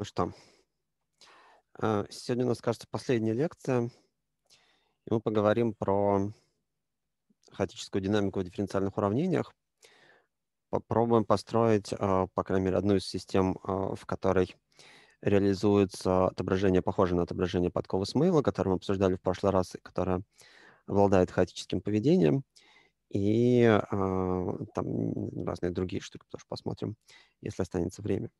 Ну что, э, сегодня у нас, кажется, последняя лекция, и мы поговорим про хаотическую динамику в дифференциальных уравнениях. Попробуем построить, э, по крайней мере, одну из систем, э, в которой реализуется отображение, похожее на отображение подковы Смейла, которое мы обсуждали в прошлый раз, и которое обладает хаотическим поведением и там разные другие штуки тоже посмотрим, если останется время.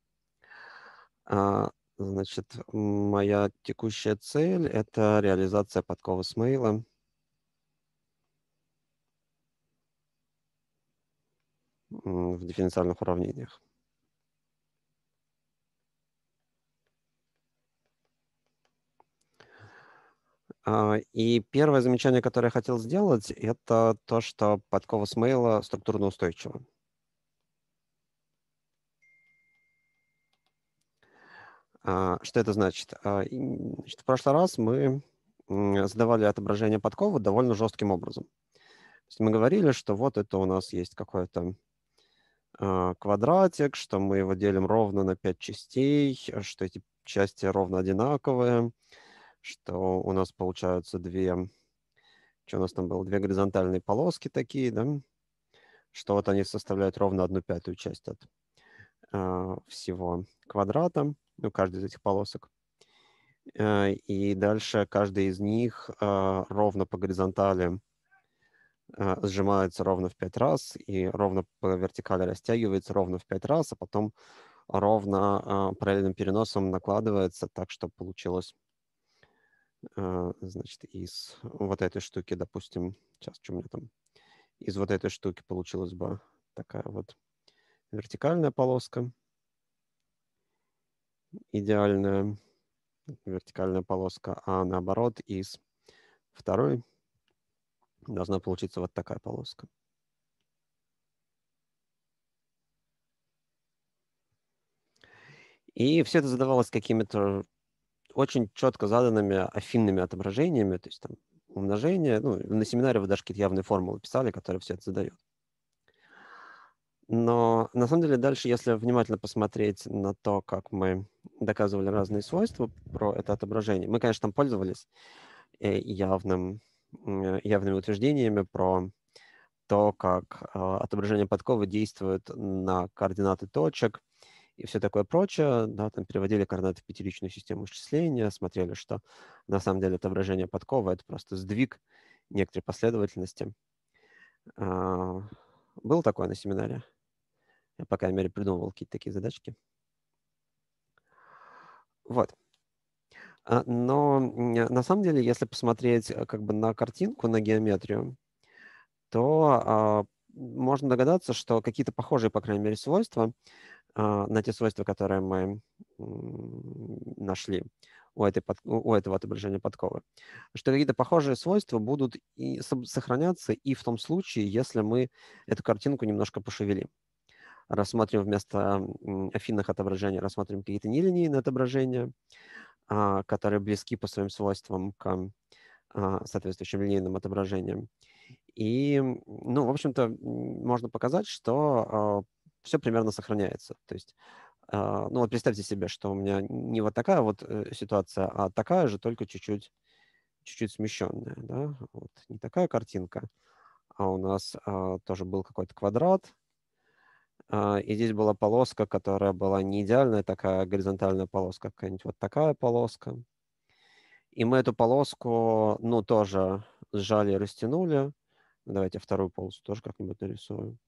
А, значит, моя текущая цель – это реализация подковы с мейлом. в дифференциальных уравнениях. А, и первое замечание, которое я хотел сделать, это то, что подкова Смейла структурно устойчива. А, что это значит? А, значит в прошлый раз мы задавали отображение подковы довольно жестким образом. То есть мы говорили, что вот это у нас есть какой-то а, квадратик, что мы его делим ровно на 5 частей, что эти части ровно одинаковые, что у нас получаются две, что у нас там было, две горизонтальные полоски такие, да, что вот они составляют ровно одну пятую часть от всего квадрата ну, каждый из этих полосок. Э, и дальше каждый из них э, ровно по горизонтали э, сжимается ровно в пять раз и ровно по вертикали растягивается ровно в пять раз, а потом ровно параллельным переносом накладывается так, чтобы получилось значит, из вот этой штуки, допустим, сейчас, что у меня там, из вот этой штуки получилась бы такая вот вертикальная полоска идеальная вертикальная полоска, а наоборот из второй должна получиться вот такая полоска. И все это задавалось какими-то очень четко заданными афинными отображениями, то есть там умножение. Ну, на семинаре вы даже какие-то явные формулы писали, которые все это задают. Но на самом деле дальше, если внимательно посмотреть на то, как мы доказывали разные свойства про это отображение, мы, конечно, там пользовались э, явным, явными утверждениями про то, как а, отображение подковы действует на координаты точек и все такое прочее. Да, там переводили координаты в пятеричную систему исчисления, смотрели, что на самом деле отображение подковы — это просто сдвиг некоторой последовательности. А, Был такое на семинаре? Я, по крайней мере, придумывал какие-то такие задачки. Вот. А, но а, на самом деле, если посмотреть э, как бы на картинку, на геометрию, то а, можно догадаться, что какие-то похожие, по крайней мере, свойства на те свойства, которые мы нашли у, этой под, у этого отображения подковы, что какие-то похожие свойства будут и сохраняться и в том случае, если мы эту картинку немножко пошевелим рассматриваем вместо афинных отображений, рассматриваем какие-то нелинейные отображения, а, которые близки по своим свойствам к а, соответствующим линейным отображениям. И, ну, в общем-то, можно показать, что а, все примерно сохраняется. То есть, ну вот представьте себе, что у меня не вот такая вот э, ситуация, а такая же, только чуть-чуть чуть-чуть смещенная. Да? Вот не такая картинка, а у нас тоже был какой-то квадрат, а, и здесь была полоска, которая была не идеальная, такая горизонтальная полоска, какая-нибудь вот такая полоска. И мы эту полоску, ну, тоже сжали и растянули. Давайте вторую полосу тоже как-нибудь нарисую.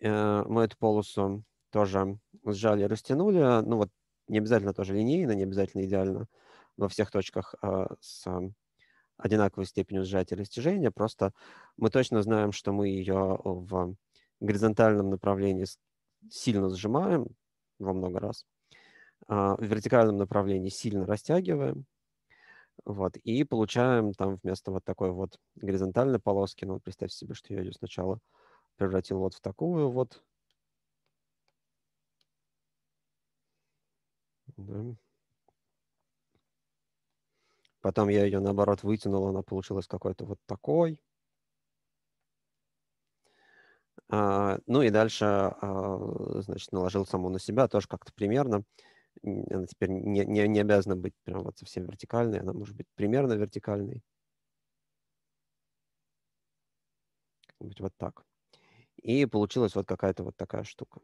Э, мы эту полосу тоже сжали и растянули. Ну, вот не обязательно тоже линейно, не обязательно идеально во всех точках а, с одинаковой степенью сжатия и растяжения. Просто мы точно знаем, что мы ее в горизонтальном направлении сильно сжимаем во много раз, а, в вертикальном направлении сильно растягиваем, вот, и получаем там вместо вот такой вот горизонтальной полоски, ну, представьте себе, что я ее сначала превратил вот в такую вот. Да. Потом я ее, наоборот, вытянул, она получилась какой-то вот такой. А, ну и дальше, а, значит, наложил саму на себя тоже как-то примерно. Она теперь не, не, не обязана быть прям вот совсем вертикальной, она может быть примерно вертикальной. Как-нибудь вот так. И получилась вот какая-то вот такая штука.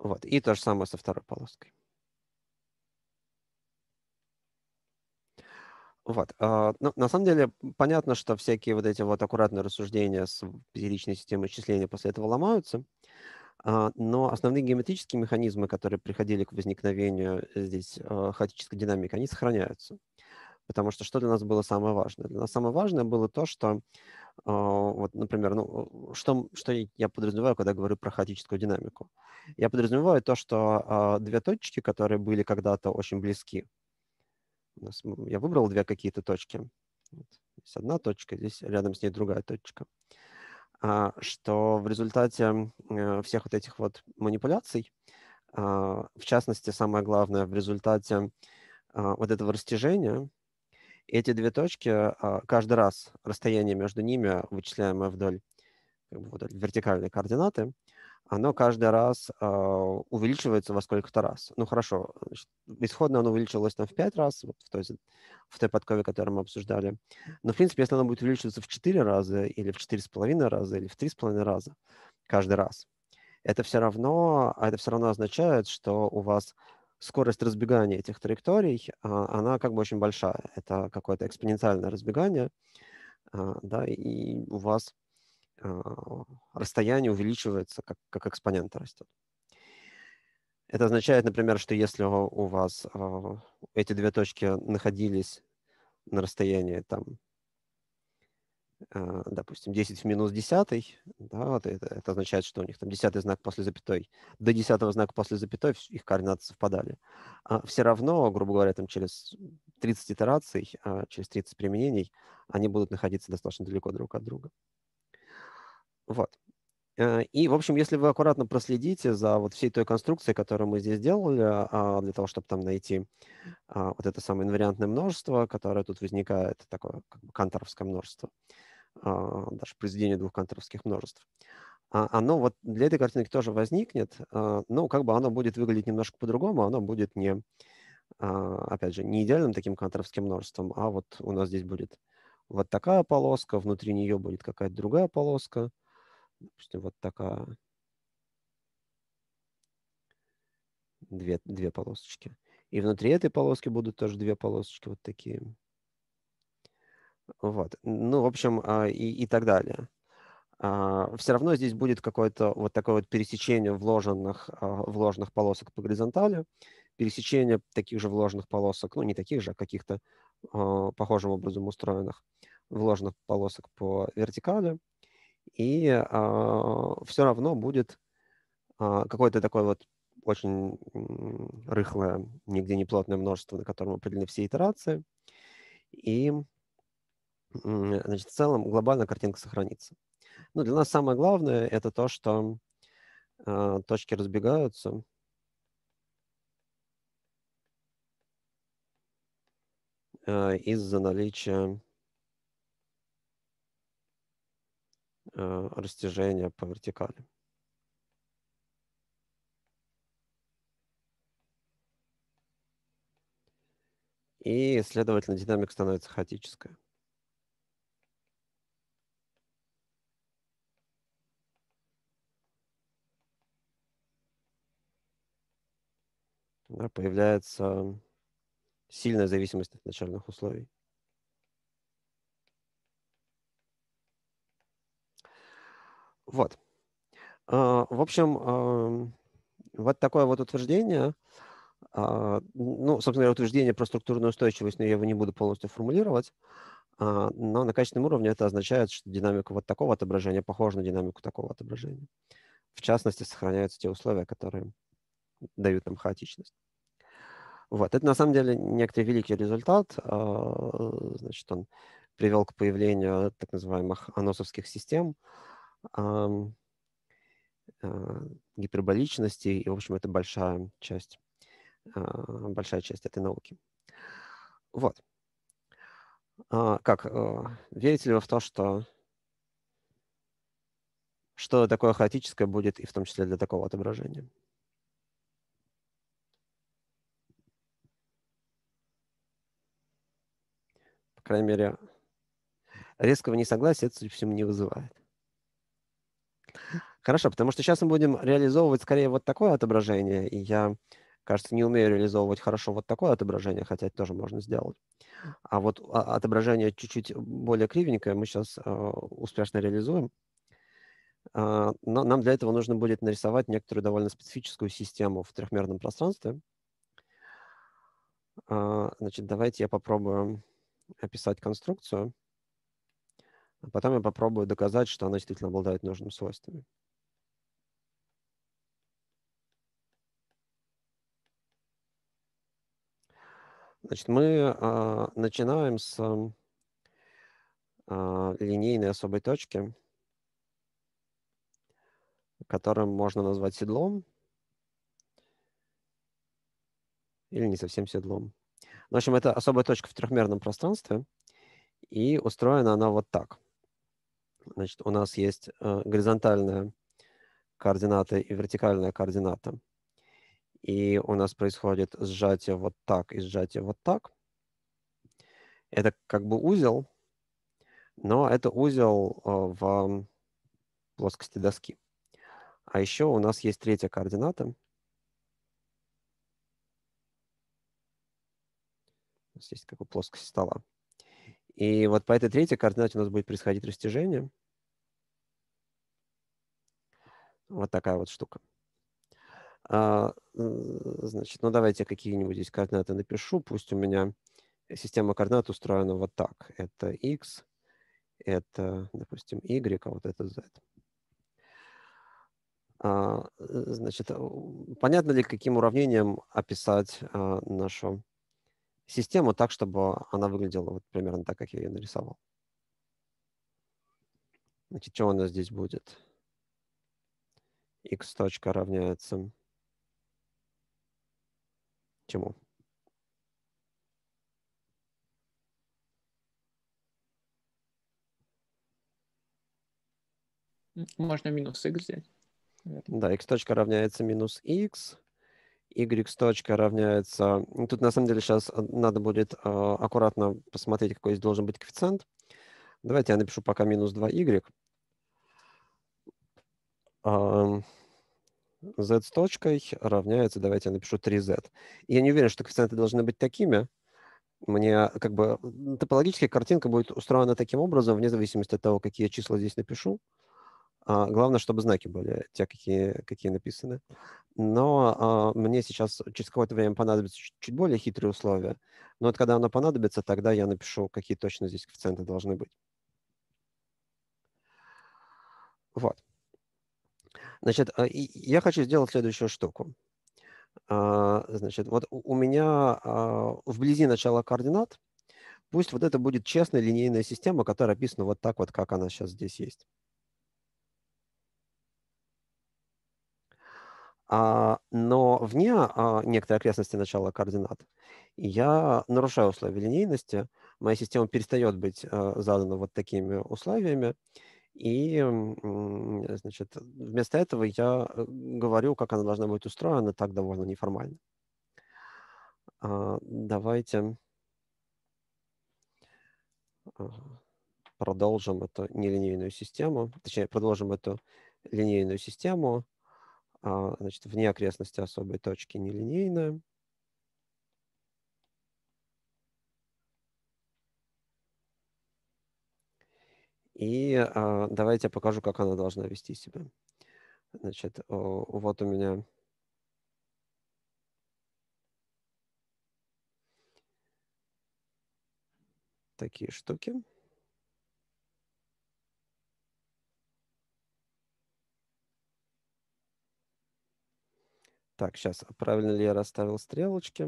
Вот. И то же самое со второй полоской. Вот. А, ну, на самом деле, понятно, что всякие вот эти вот аккуратные рассуждения с перичной системой исчисления после этого ломаются, а, но основные геометрические механизмы, которые приходили к возникновению здесь а, хаотической динамики, они сохраняются. Потому что что для нас было самое важное? Для нас самое важное было то, что, вот, например, ну, э, что, что я подразумеваю, когда говорю про хаотическую динамику? Я подразумеваю то, что две точки, которые были когда-то очень близки, у нас, я выбрал две какие-то точки. Вот. Здесь одна точка, здесь рядом с ней другая точка. А, что в результате э, всех вот этих вот манипуляций, э, в частности, самое главное, в результате э, вот этого растяжения, эти две точки, а, каждый раз расстояние между ними, вычисляемое вдоль, как бы вдоль вертикальной координаты, оно каждый раз э, увеличивается во сколько-то раз. Ну хорошо, значит, исходно оно увеличилось там в 5 раз, вот в, той, в той подкове, которую мы обсуждали. Но, в принципе, если оно будет увеличиваться в 4 раза, или в 4,5 раза, или в 3,5 раза каждый раз, это все равно, а это все равно означает, что у вас скорость разбегания этих траекторий, а, она как бы очень большая. Это какое-то экспоненциальное разбегание, да, и у вас Э, расстояние увеличивается, как, как экспонента растет. Это означает, например, что если у вас э, эти две точки находились на расстоянии, там, э, допустим, 10 в минус 10, да, вот это, это означает, что у них там 10 знак после запятой, до 10 знака после запятой их координаты совпадали. А все равно, грубо говоря, там через 30 итераций, а через 30 применений они будут находиться достаточно далеко друг от друга. Вот. Э, и, в общем, если вы аккуратно проследите за вот всей той конструкцией, которую мы здесь делали, а, для того, чтобы там найти а, вот это самое инвариантное множество, которое тут возникает, такое как бы канторовское множество, а, даже произведение двух канторовских множеств, оно вот для этой картинки тоже возникнет, но как бы оно будет выглядеть немножко по-другому, оно будет не, опять же, не идеальным таким канторовским множеством, а вот у нас здесь будет вот такая полоска, внутри нее будет какая-то другая полоска, допустим, вот такая, две, две полосочки. И внутри этой полоски будут тоже две полосочки вот такие. Вот. Ну, в общем, а, и, и так далее. А, Все равно здесь будет какое-то вот такое вот пересечение вложенных, а, вложенных полосок по горизонтали, пересечение таких же вложенных полосок, ну, не таких же, а каких-то похожим образом устроенных вложенных полосок по вертикали и э, а, все равно будет э, какое-то такое вот очень рыхлое, нигде не плотное множество, на котором определены все итерации. И значит, в целом глобально картинка сохранится. Но ну, для нас самое главное это то, что э, точки разбегаются. из-за наличия Э, растяжения по вертикали. И, следовательно, динамика становится хаотическая. Да, появляется сильная зависимость от начальных условий. Вот. А, в общем, вот такое вот утверждение. А, ну, собственно говоря, утверждение про структурную устойчивость, но я его не буду полностью формулировать. А, но на качественном уровне это означает, что динамика вот такого отображения похожа на динамику такого отображения. В частности, сохраняются те условия, которые дают нам хаотичность. Вот. Это на самом деле некоторый великий результат. Значит, он привел к появлению так называемых аносовских систем, а, гиперболичности, и, в общем, это большая часть, а, большая часть этой науки. Вот. А, как, э, верите ли вы в то, что что такое хаотическое будет и в том числе для такого отображения? По крайней мере, резкого несогласия это, судя по всему, не вызывает. Хорошо, потому что сейчас мы будем реализовывать скорее вот такое отображение, и я, кажется, не умею реализовывать хорошо вот такое отображение, хотя это тоже можно сделать. А вот отображение чуть-чуть более кривенькое мы сейчас э, успешно реализуем. Э, но нам для этого нужно будет нарисовать некоторую довольно специфическую систему в трехмерном пространстве. Э, значит, давайте я попробую описать конструкцию. А потом я попробую доказать, что она действительно обладает нужными свойствами. Значит, мы э, начинаем с э, линейной особой точки, которую можно назвать седлом или не совсем седлом. В общем, это особая точка в трехмерном пространстве, и устроена она вот так – Значит, у нас есть э, горизонтальная координата и вертикальная координата. И у нас происходит сжатие вот так и сжатие вот так. Это как бы узел, но это узел э, в плоскости доски. А еще у нас есть третья координата. есть как бы плоскость стола. И вот по этой третьей координате у нас будет происходить растяжение. Вот такая вот штука. А, э, значит, ну давайте какие-нибудь здесь координаты напишу. Пусть у меня система координат устроена вот так. Это x, это, допустим, y, а вот это z. А, э, значит, а, понятно ли, каким уравнением описать нашу систему так, чтобы она выглядела вот примерно так, как я ее нарисовал. Значит, что у нас здесь будет? x точка равняется чему? Можно минус x взять. Да, x точка равняется минус x y точка равняется... Ну, тут на самом деле сейчас э, надо будет а, аккуратно посмотреть, какой здесь должен быть коэффициент. Давайте я напишу пока минус 2y. z с точкой равняется, давайте я напишу 3z. Я не уверен, что коэффициенты должны быть такими. Мне как бы топологическая картинка будет устроена таким образом, вне зависимости от того, какие числа здесь напишу. Uh, а, главное, чтобы знаки были те, какие, какие написаны. Но а, мне сейчас через какое-то время понадобятся чуть, чуть более хитрые условия. Но вот когда оно понадобится, тогда я напишу, какие точно здесь коэффициенты должны быть. Вот. Значит, а, я хочу сделать следующую штуку. А, значит, вот у меня а, вблизи начала координат, пусть вот это будет честная линейная система, которая описана вот так вот, как она сейчас здесь есть. А, но вне а, некоторой окрестности начала координат я нарушаю условия линейности, моя система перестает быть а, задана вот такими условиями, и значит, вместо этого я э, говорю, как она должна быть устроена, так довольно неформально. Давайте продолжим эту нелинейную систему, точнее, продолжим эту линейную систему а, значит, вне окрестности особой точки нелинейная. И а, давайте я покажу, как она должна вести себя. Значит, о, вот у меня такие штуки. Так, сейчас, а правильно ли я расставил стрелочки?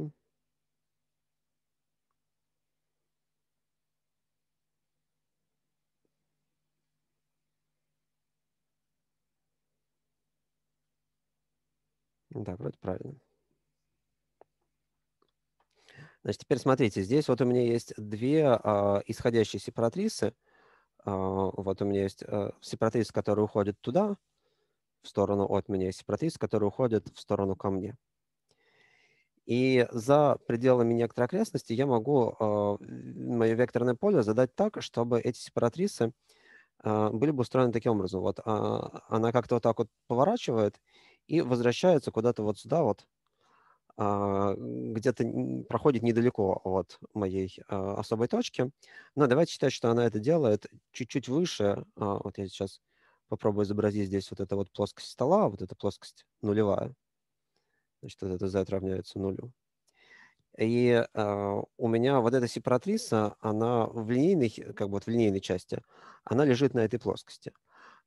Да, вроде правильно. Значит, теперь смотрите, здесь вот у меня есть две а, исходящие сепаратрисы. А, вот у меня есть а, э, сепаратриса, которая уходит туда, в сторону от меня, и сепаратист, который уходит в сторону ко мне. И за пределами некоторой окрестности я могу э, а, мое векторное поле задать так, чтобы эти сепаратрисы э, а, были бы устроены таким образом. Вот э, она как-то вот так вот поворачивает и возвращается куда-то вот сюда вот, э, где-то проходит недалеко от моей э, особой точки. Но давайте считать, что она это делает чуть-чуть выше. Э, вот я сейчас э, попробую изобразить здесь вот эта вот плоскость стола, вот эта плоскость нулевая. Значит, вот это z равняется нулю. И э, у меня вот эта сепаратриса, она в линейной, как бы вот в линейной части, она лежит на этой плоскости.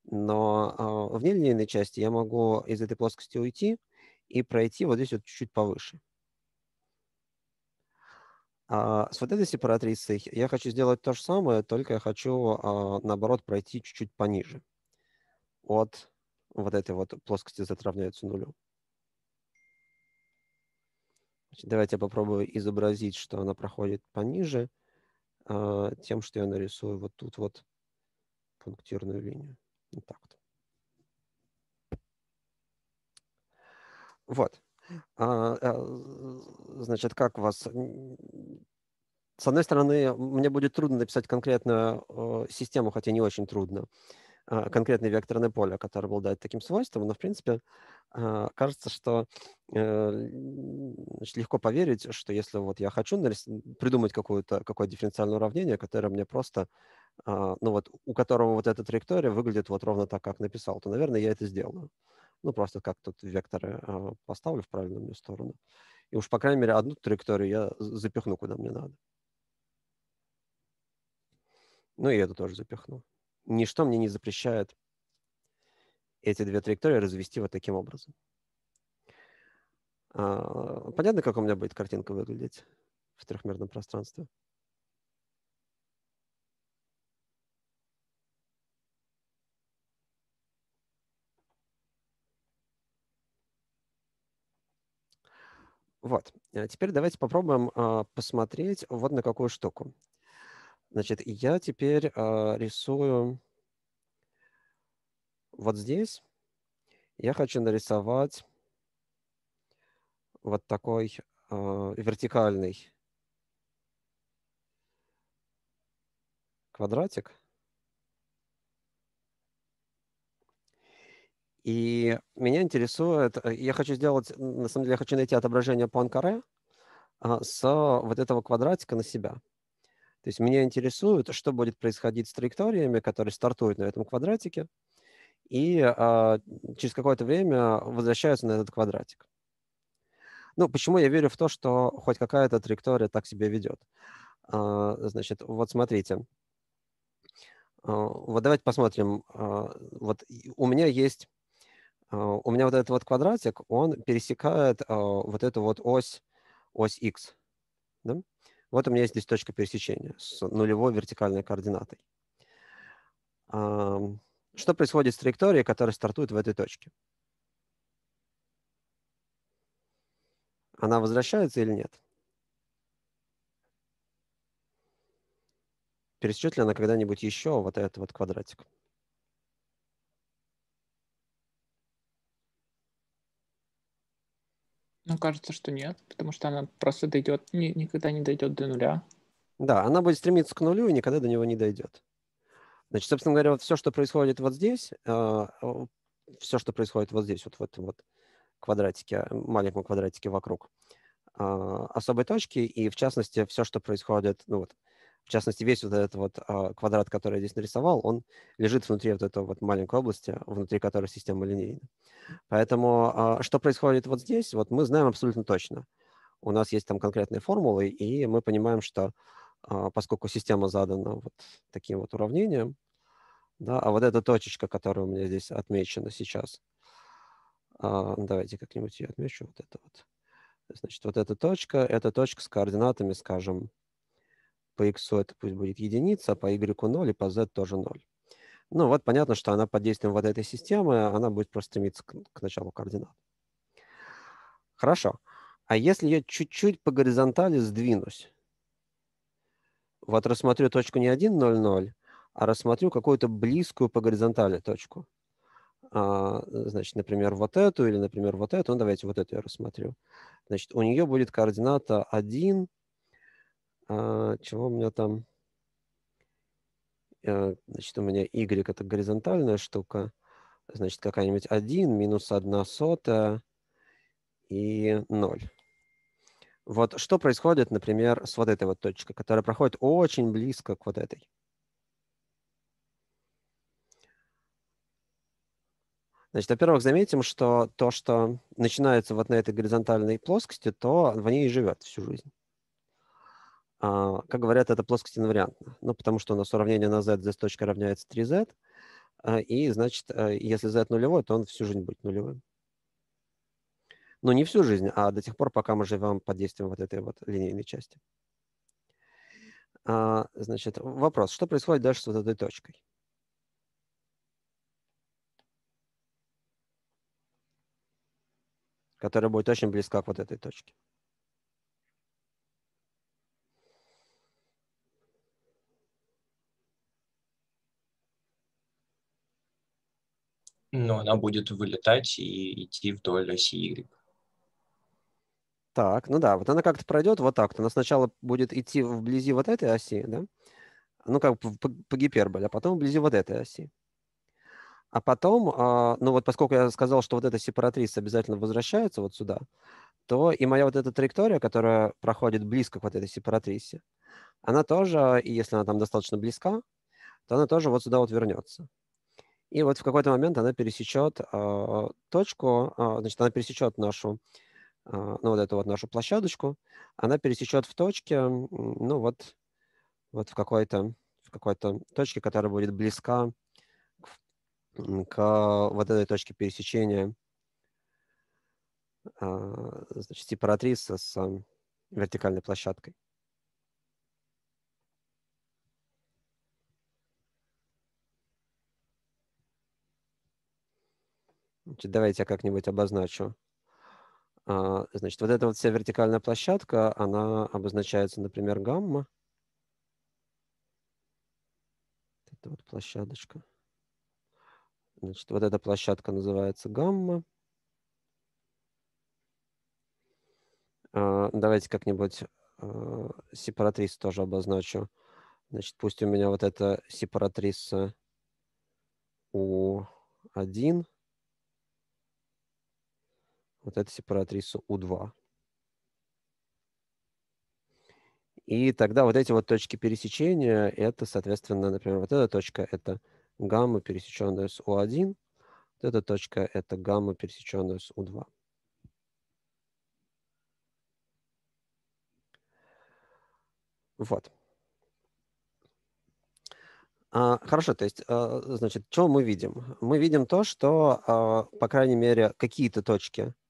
Но э, в нелинейной части я могу из этой плоскости уйти и пройти вот здесь вот чуть-чуть повыше. А с вот этой сепаратрисой я хочу сделать то же самое, только я хочу, а, наоборот, пройти чуть-чуть пониже от вот этой вот плоскости z равняется нулю. Значит, давайте я попробую изобразить, что она проходит пониже, а, тем, что я нарисую вот тут вот пунктирную линию. Вот так вот. Вот. А, а, значит, как вас... С одной стороны, мне будет трудно написать конкретную э, систему, хотя не очень трудно. А, конкретный векторное поле, которое обладает таким свойством, но, в принципе, а, кажется, что э, значит, легко поверить, что если вот я хочу придумать какое-то какое дифференциальное уравнение, которое мне просто, а, ну вот, у которого вот эта траектория выглядит вот ровно так, как написал, то, наверное, я это сделаю. Ну, просто как тут векторы поставлю в правильную мне сторону. И уж, по крайней мере, одну траекторию я запихну, куда мне надо. Ну, и это тоже запихну ничто мне не запрещает эти две траектории развести вот таким образом. А, понятно, как у меня будет картинка выглядеть в трехмерном пространстве? Вот. А теперь давайте попробуем а, посмотреть вот на какую штуку. Значит, я теперь э, рисую вот здесь. Я хочу нарисовать вот такой э, вертикальный квадратик. И меня интересует, э, я хочу сделать, на самом деле, я хочу найти отображение Пуанкаре а, с вот этого квадратика на себя. То есть меня интересует, что будет происходить с траекториями, которые стартуют на этом квадратике и а, через какое-то время возвращаются на этот квадратик. Ну, почему я верю в то, что хоть какая-то траектория так себя ведет? А, значит, вот смотрите. А, вот давайте посмотрим. А, вот у меня есть... Uh, у меня вот этот вот квадратик, он пересекает uh, вот эту вот ось, ось x. Да? Вот у меня есть здесь точка пересечения с нулевой вертикальной координатой. Что происходит с траекторией, которая стартует в этой точке? Она возвращается или нет? Пересечет ли она когда-нибудь еще вот этот вот квадратик? Ну, кажется, что нет, потому что она просто дойдет, ни, никогда не дойдет до нуля. Да, она будет стремиться к нулю и никогда до него не дойдет. Значит, собственно говоря, вот все, что происходит вот здесь, э, все, что происходит вот здесь, вот в этом вот квадратике, маленьком квадратике вокруг э, особой точки, и в частности, все, что происходит, ну вот, в частности, весь вот этот вот а, квадрат, который я здесь нарисовал, он лежит внутри вот этой вот маленькой области, внутри которой система линейна. Поэтому а, что происходит вот здесь, вот мы знаем абсолютно точно. У нас есть там конкретные формулы, и мы понимаем, что а, поскольку система задана вот таким вот уравнением, да, а вот эта точечка, которая у меня здесь отмечена сейчас, ну, давайте как-нибудь ее отмечу, вот это вот. Значит, вот эта точка, это точка с координатами, скажем, по x это пусть будет единица, а по y 0 и по z тоже 0. Ну вот понятно, что она под действием вот этой системы, она будет просто стремиться к, к началу координат. Хорошо. А если я чуть-чуть по горизонтали сдвинусь? Вот рассмотрю точку не 1, 0, 0, а рассмотрю какую-то близкую по горизонтали точку. А, значит, например, вот эту или, например, вот эту. Ну, давайте вот эту я рассмотрю. Значит, у нее будет координата 1, а, чего у меня там? А, значит, у меня y – это горизонтальная штука. Значит, какая-нибудь 1 минус 1 сотая и 0. Вот что происходит, например, с вот этой вот точкой, которая проходит очень близко к вот этой. Значит, во-первых, заметим, что то, что начинается вот на этой горизонтальной плоскости, то в ней и живет всю жизнь. А, как говорят, это плоскость инвариантна, ну, потому что у нас уравнение на z, z точка равняется 3z, а, и, значит, э, если z нулевой, то он всю жизнь будет нулевым. Но ну, не всю жизнь, а до тех пор, пока мы живем под действием вот этой вот линейной части. А, значит, вопрос, что происходит дальше с вот этой точкой? которая будет очень близка к вот этой точке. но она будет вылетать и идти вдоль оси Y. Так, ну да, вот она как-то пройдет вот так-то. Она сначала будет идти вблизи вот этой оси, да? Ну, как по, по гиперболе, а потом вблизи вот этой оси. А потом, а, ну вот поскольку я сказал, что вот эта сепаратриса обязательно возвращается вот сюда, то и моя вот эта траектория, которая проходит близко к вот этой сепаратрисе, она тоже, и если она там достаточно близка, то она тоже вот сюда вот вернется. И вот в какой-то момент она пересечет э, а, точку, э, значит, она пересечет нашу, э, ну, вот эту вот нашу площадочку, она пересечет в точке, ну, вот, вот в какой-то в какой-то точке, которая будет близка к, к вот этой точке пересечения, э, значит, сепаратриса с э, вертикальной площадкой. давайте я как-нибудь обозначу. А, значит, вот эта вот вся вертикальная площадка, она обозначается, например, гамма. Это вот площадочка. Значит, вот эта площадка называется гамма. А, давайте как-нибудь а, сепаратрис тоже обозначу. Значит, пусть у меня вот эта сепаратриса у1. Вот это сепаратрису U 2 И тогда вот эти вот точки пересечения, это, соответственно, например, вот эта точка – это гамма, пересеченная с U 1 Вот эта точка – это гамма, пересеченная с U 2 Вот. А, хорошо, то есть, а, значит, что мы видим? Мы видим то, что, а, по крайней мере, какие-то точки –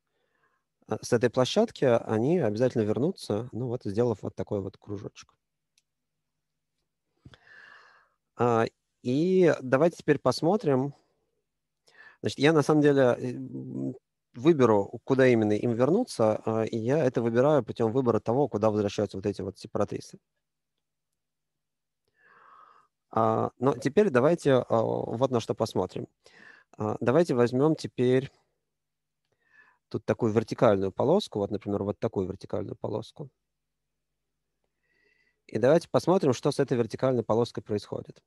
Э, с этой площадки, они обязательно вернутся, ну вот, сделав вот такой вот кружочек. А, и давайте теперь посмотрим. Значит, я на самом деле э, выберу, куда именно им вернуться, а, и я это выбираю путем выбора того, куда возвращаются вот эти вот сепаратисты. А, но теперь давайте вот на что посмотрим. Давайте возьмем теперь тут такую вертикальную полоску, вот, например, вот такую вертикальную полоску. И давайте посмотрим, что с этой вертикальной полоской происходит.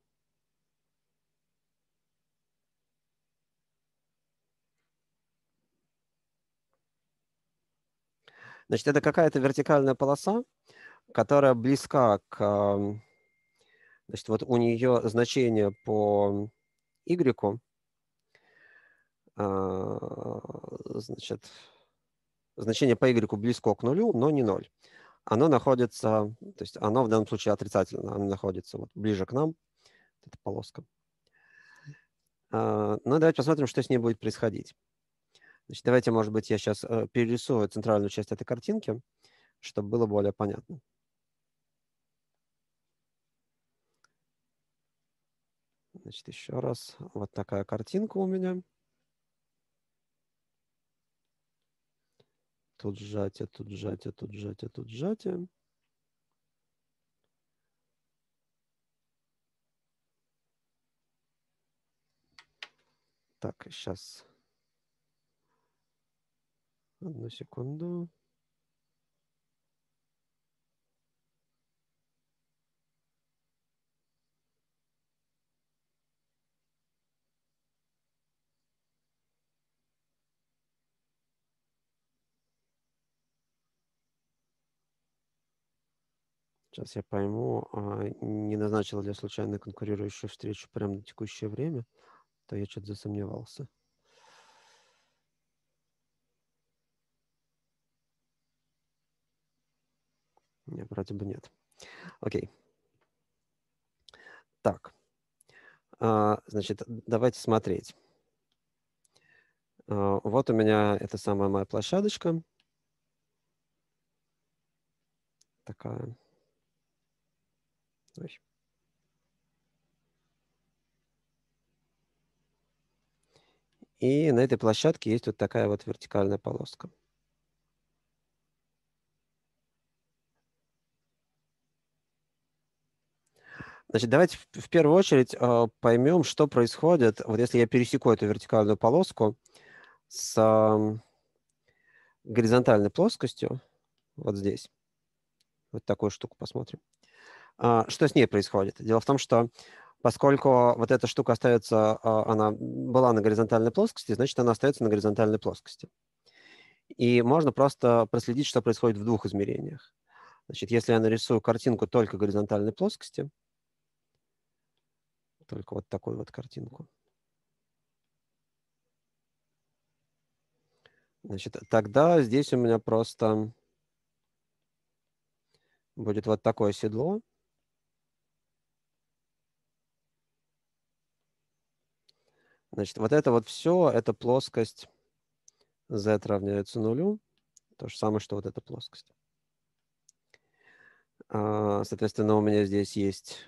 Значит, это какая-то вертикальная полоса, которая близка к... Эм, значит, вот у нее значение по y Э, значит, значение по y близко к нулю, но не ноль. Оно находится, то есть оно в данном случае отрицательно, оно находится вот ближе к нам, эта полоска. Э, ну, давайте посмотрим, что с ней будет происходить. Значит, давайте, может быть, я сейчас э, перерисую центральную часть этой картинки, чтобы было более понятно. Значит, еще раз вот такая картинка у меня. Тут сжатие, а тут сжатие, а тут сжатие, а тут сжатие. Так, сейчас. Одну секунду. Сейчас я пойму, а, не назначила ли я случайно конкурирующую встречу прямо на текущее время, то я что-то засомневался. Нет, вроде бы нет. Окей. Так. А, значит, давайте смотреть. А, вот у меня эта самая моя площадочка. Такая вещь. И на этой площадке есть вот такая вот вертикальная полоска. Значит, давайте в первую очередь э, поймем, что происходит, вот если я пересеку эту вертикальную полоску с горизонтальной плоскостью, вот здесь, вот такую штуку посмотрим. А, что с ней происходит? Дело в том, что поскольку вот эта штука остается, а, она была на горизонтальной плоскости, значит, она остается на горизонтальной плоскости. И можно просто проследить, что происходит в двух измерениях. Значит, если я нарисую картинку только горизонтальной плоскости, только вот такую вот картинку, значит, тогда здесь у меня просто будет вот такое седло, Значит, вот это вот все, это плоскость z равняется нулю. То же самое, что вот эта плоскость. А, соответственно, у меня здесь есть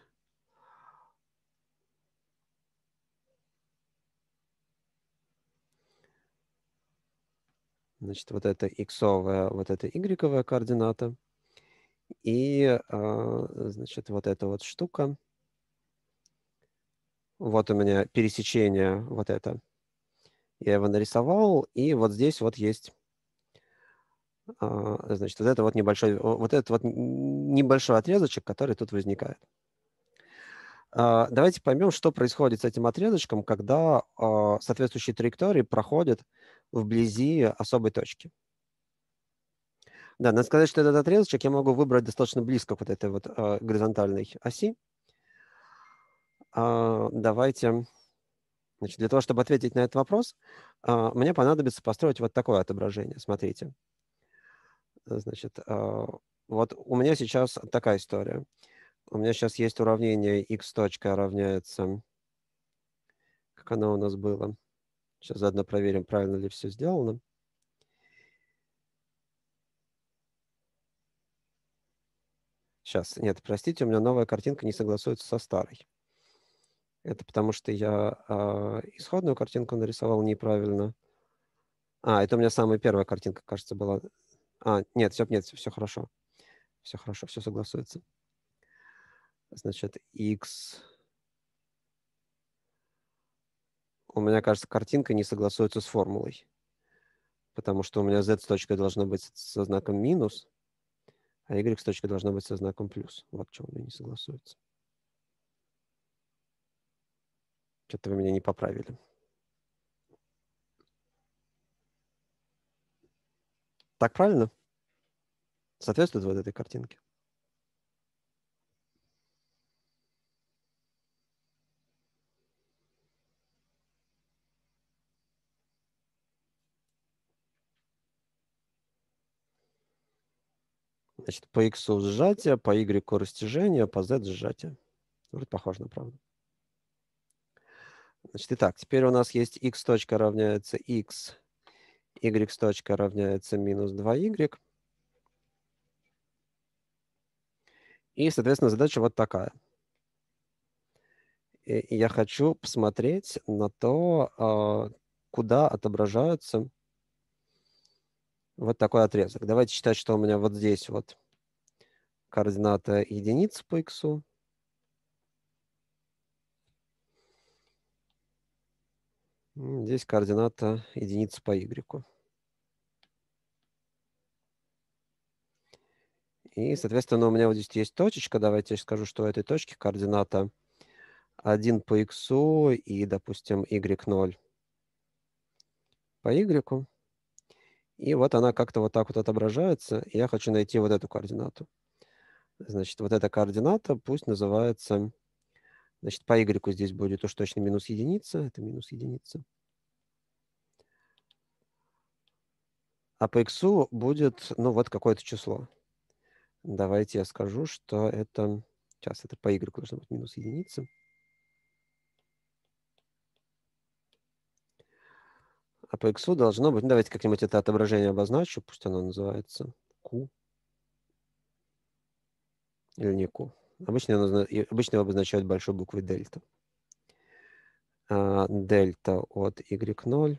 Значит, вот это x, вот это y координата. И, а, значит, вот эта вот штука – вот у меня пересечение вот это. Я его нарисовал, и вот здесь вот есть а, значит, вот это вот небольшой, вот этот вот небольшой отрезочек, который тут возникает. А, давайте поймем, что происходит с этим отрезочком, когда а, соответствующие траектории проходят вблизи особой точки. Да, надо сказать, что этот отрезочек я могу выбрать достаточно близко к вот этой вот горизонтальной оси. А, давайте, значит, для того, чтобы ответить на этот вопрос, а, мне понадобится построить вот такое отображение. Смотрите. Значит, а, вот у меня сейчас такая история. У меня сейчас есть уравнение x точка равняется, как оно у нас было. Сейчас заодно проверим, правильно ли все сделано. Сейчас, нет, простите, у меня новая картинка не согласуется со старой. Это потому что я э, исходную картинку нарисовал неправильно. А, это у меня самая первая картинка, кажется, была. А, нет, все, нет, все хорошо. Все хорошо, все согласуется. Значит, x... У меня, кажется, картинка не согласуется с формулой, потому что у меня z с точкой должна быть со знаком минус, а y с точкой должна быть со знаком плюс. Вот в чем у меня не согласуется. Что-то вы меня не поправили. Так правильно? Соответствует вот этой картинке? Значит, по x сжатие, по y растяжение, по z сжатие. Вроде похоже на правду. Значит, итак, теперь у нас есть x точка равняется x, y точка равняется минус 2y. И, соответственно, задача вот такая. И я хочу посмотреть на то, а, куда отображаются вот такой отрезок. Давайте считать, что у меня вот здесь вот координата единицы по x. Здесь координата единица по y. И, соответственно, у меня вот здесь есть точечка. Давайте я скажу, что у этой точки координата 1 по x и, допустим, y0 по y. И вот она как-то вот так вот отображается. Я хочу найти вот эту координату. Значит, вот эта координата пусть называется Значит, по y здесь будет уж точно минус единица. Это минус единица. А по x будет, ну, вот какое-то число. Давайте я скажу, что это... Сейчас это по y должно быть минус единица. А по x должно быть... Ну, давайте как-нибудь это отображение обозначу. Пусть оно называется Q. Или не Q. Обычно, оно, обычно его обозначают большой буквой дельта. А, дельта от y0,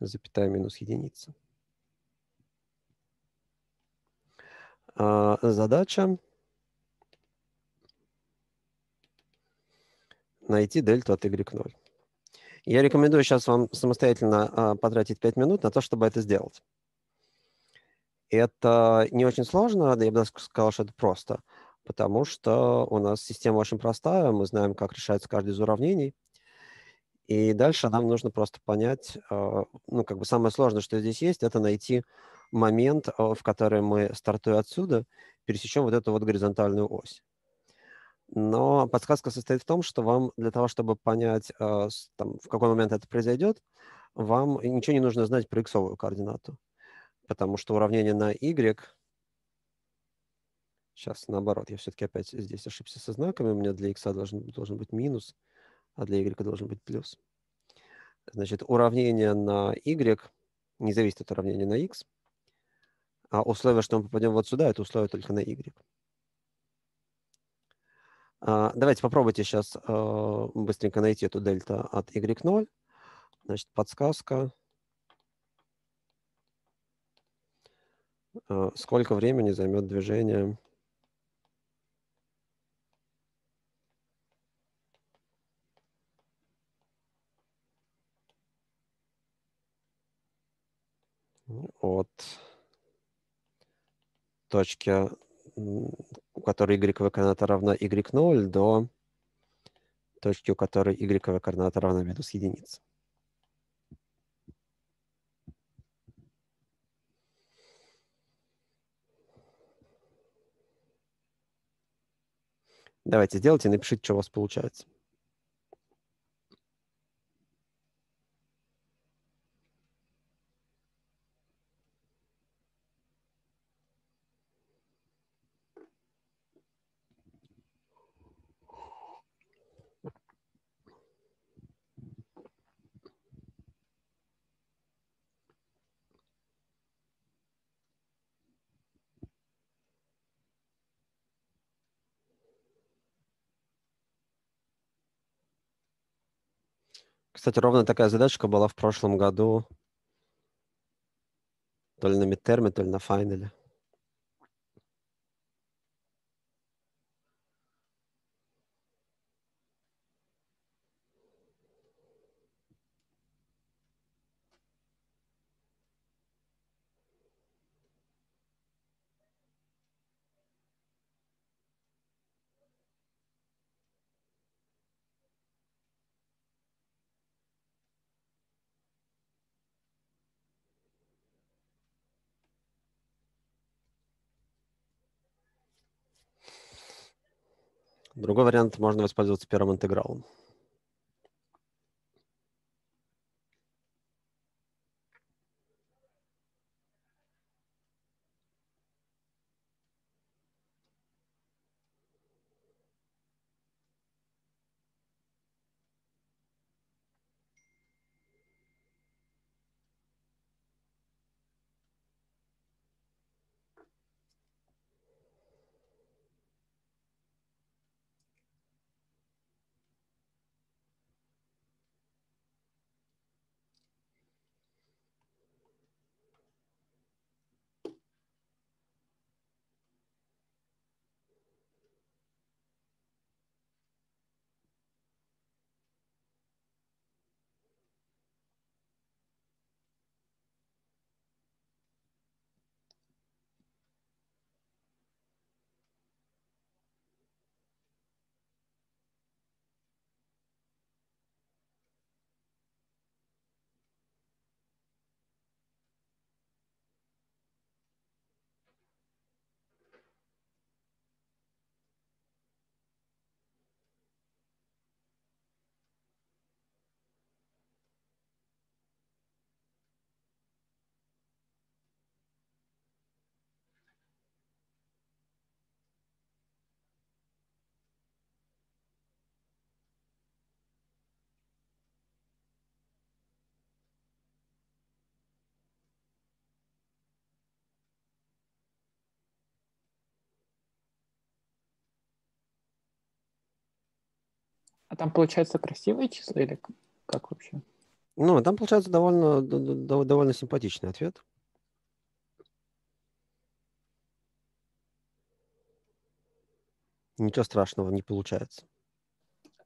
запятая минус единица. А, задача найти дельту от y0. Я рекомендую сейчас вам самостоятельно а, потратить 5 минут на то, чтобы это сделать. Это не очень сложно, да я бы даже сказал, что это просто – потому что у нас система очень простая, мы знаем, как решается каждый из уравнений, и дальше нам нужно просто понять, э, ну, как бы самое сложное, что здесь есть, это найти момент, э, в который мы, стартуя отсюда, пересечем вот эту вот горизонтальную ось. Но подсказка состоит в том, что вам для того, чтобы понять, э, там, в какой момент это произойдет, вам ничего не нужно знать про иксовую координату, потому что уравнение на y Сейчас наоборот, я все-таки опять здесь ошибся со знаками. У меня для x должен, должен быть минус, а для y должен быть плюс. Значит, уравнение на y не зависит от уравнения на x. А условие, что мы попадем вот сюда, это условие только на y. А, давайте попробуйте сейчас а, быстренько найти эту дельта от y0. Значит, подсказка. А, сколько времени займет движение от точки, у которой y координата равна y0 до точки, у которой y координата равна минус единица. Давайте сделайте и напишите, что у вас получается. Кстати, ровно такая задачка была в прошлом году. То ли на мидтерме, то ли на файнале. Другой вариант, можно воспользоваться первым интегралом. А там получается красивые числа или как вообще? Ну, там получается довольно, довольно симпатичный ответ. Ничего страшного не получается.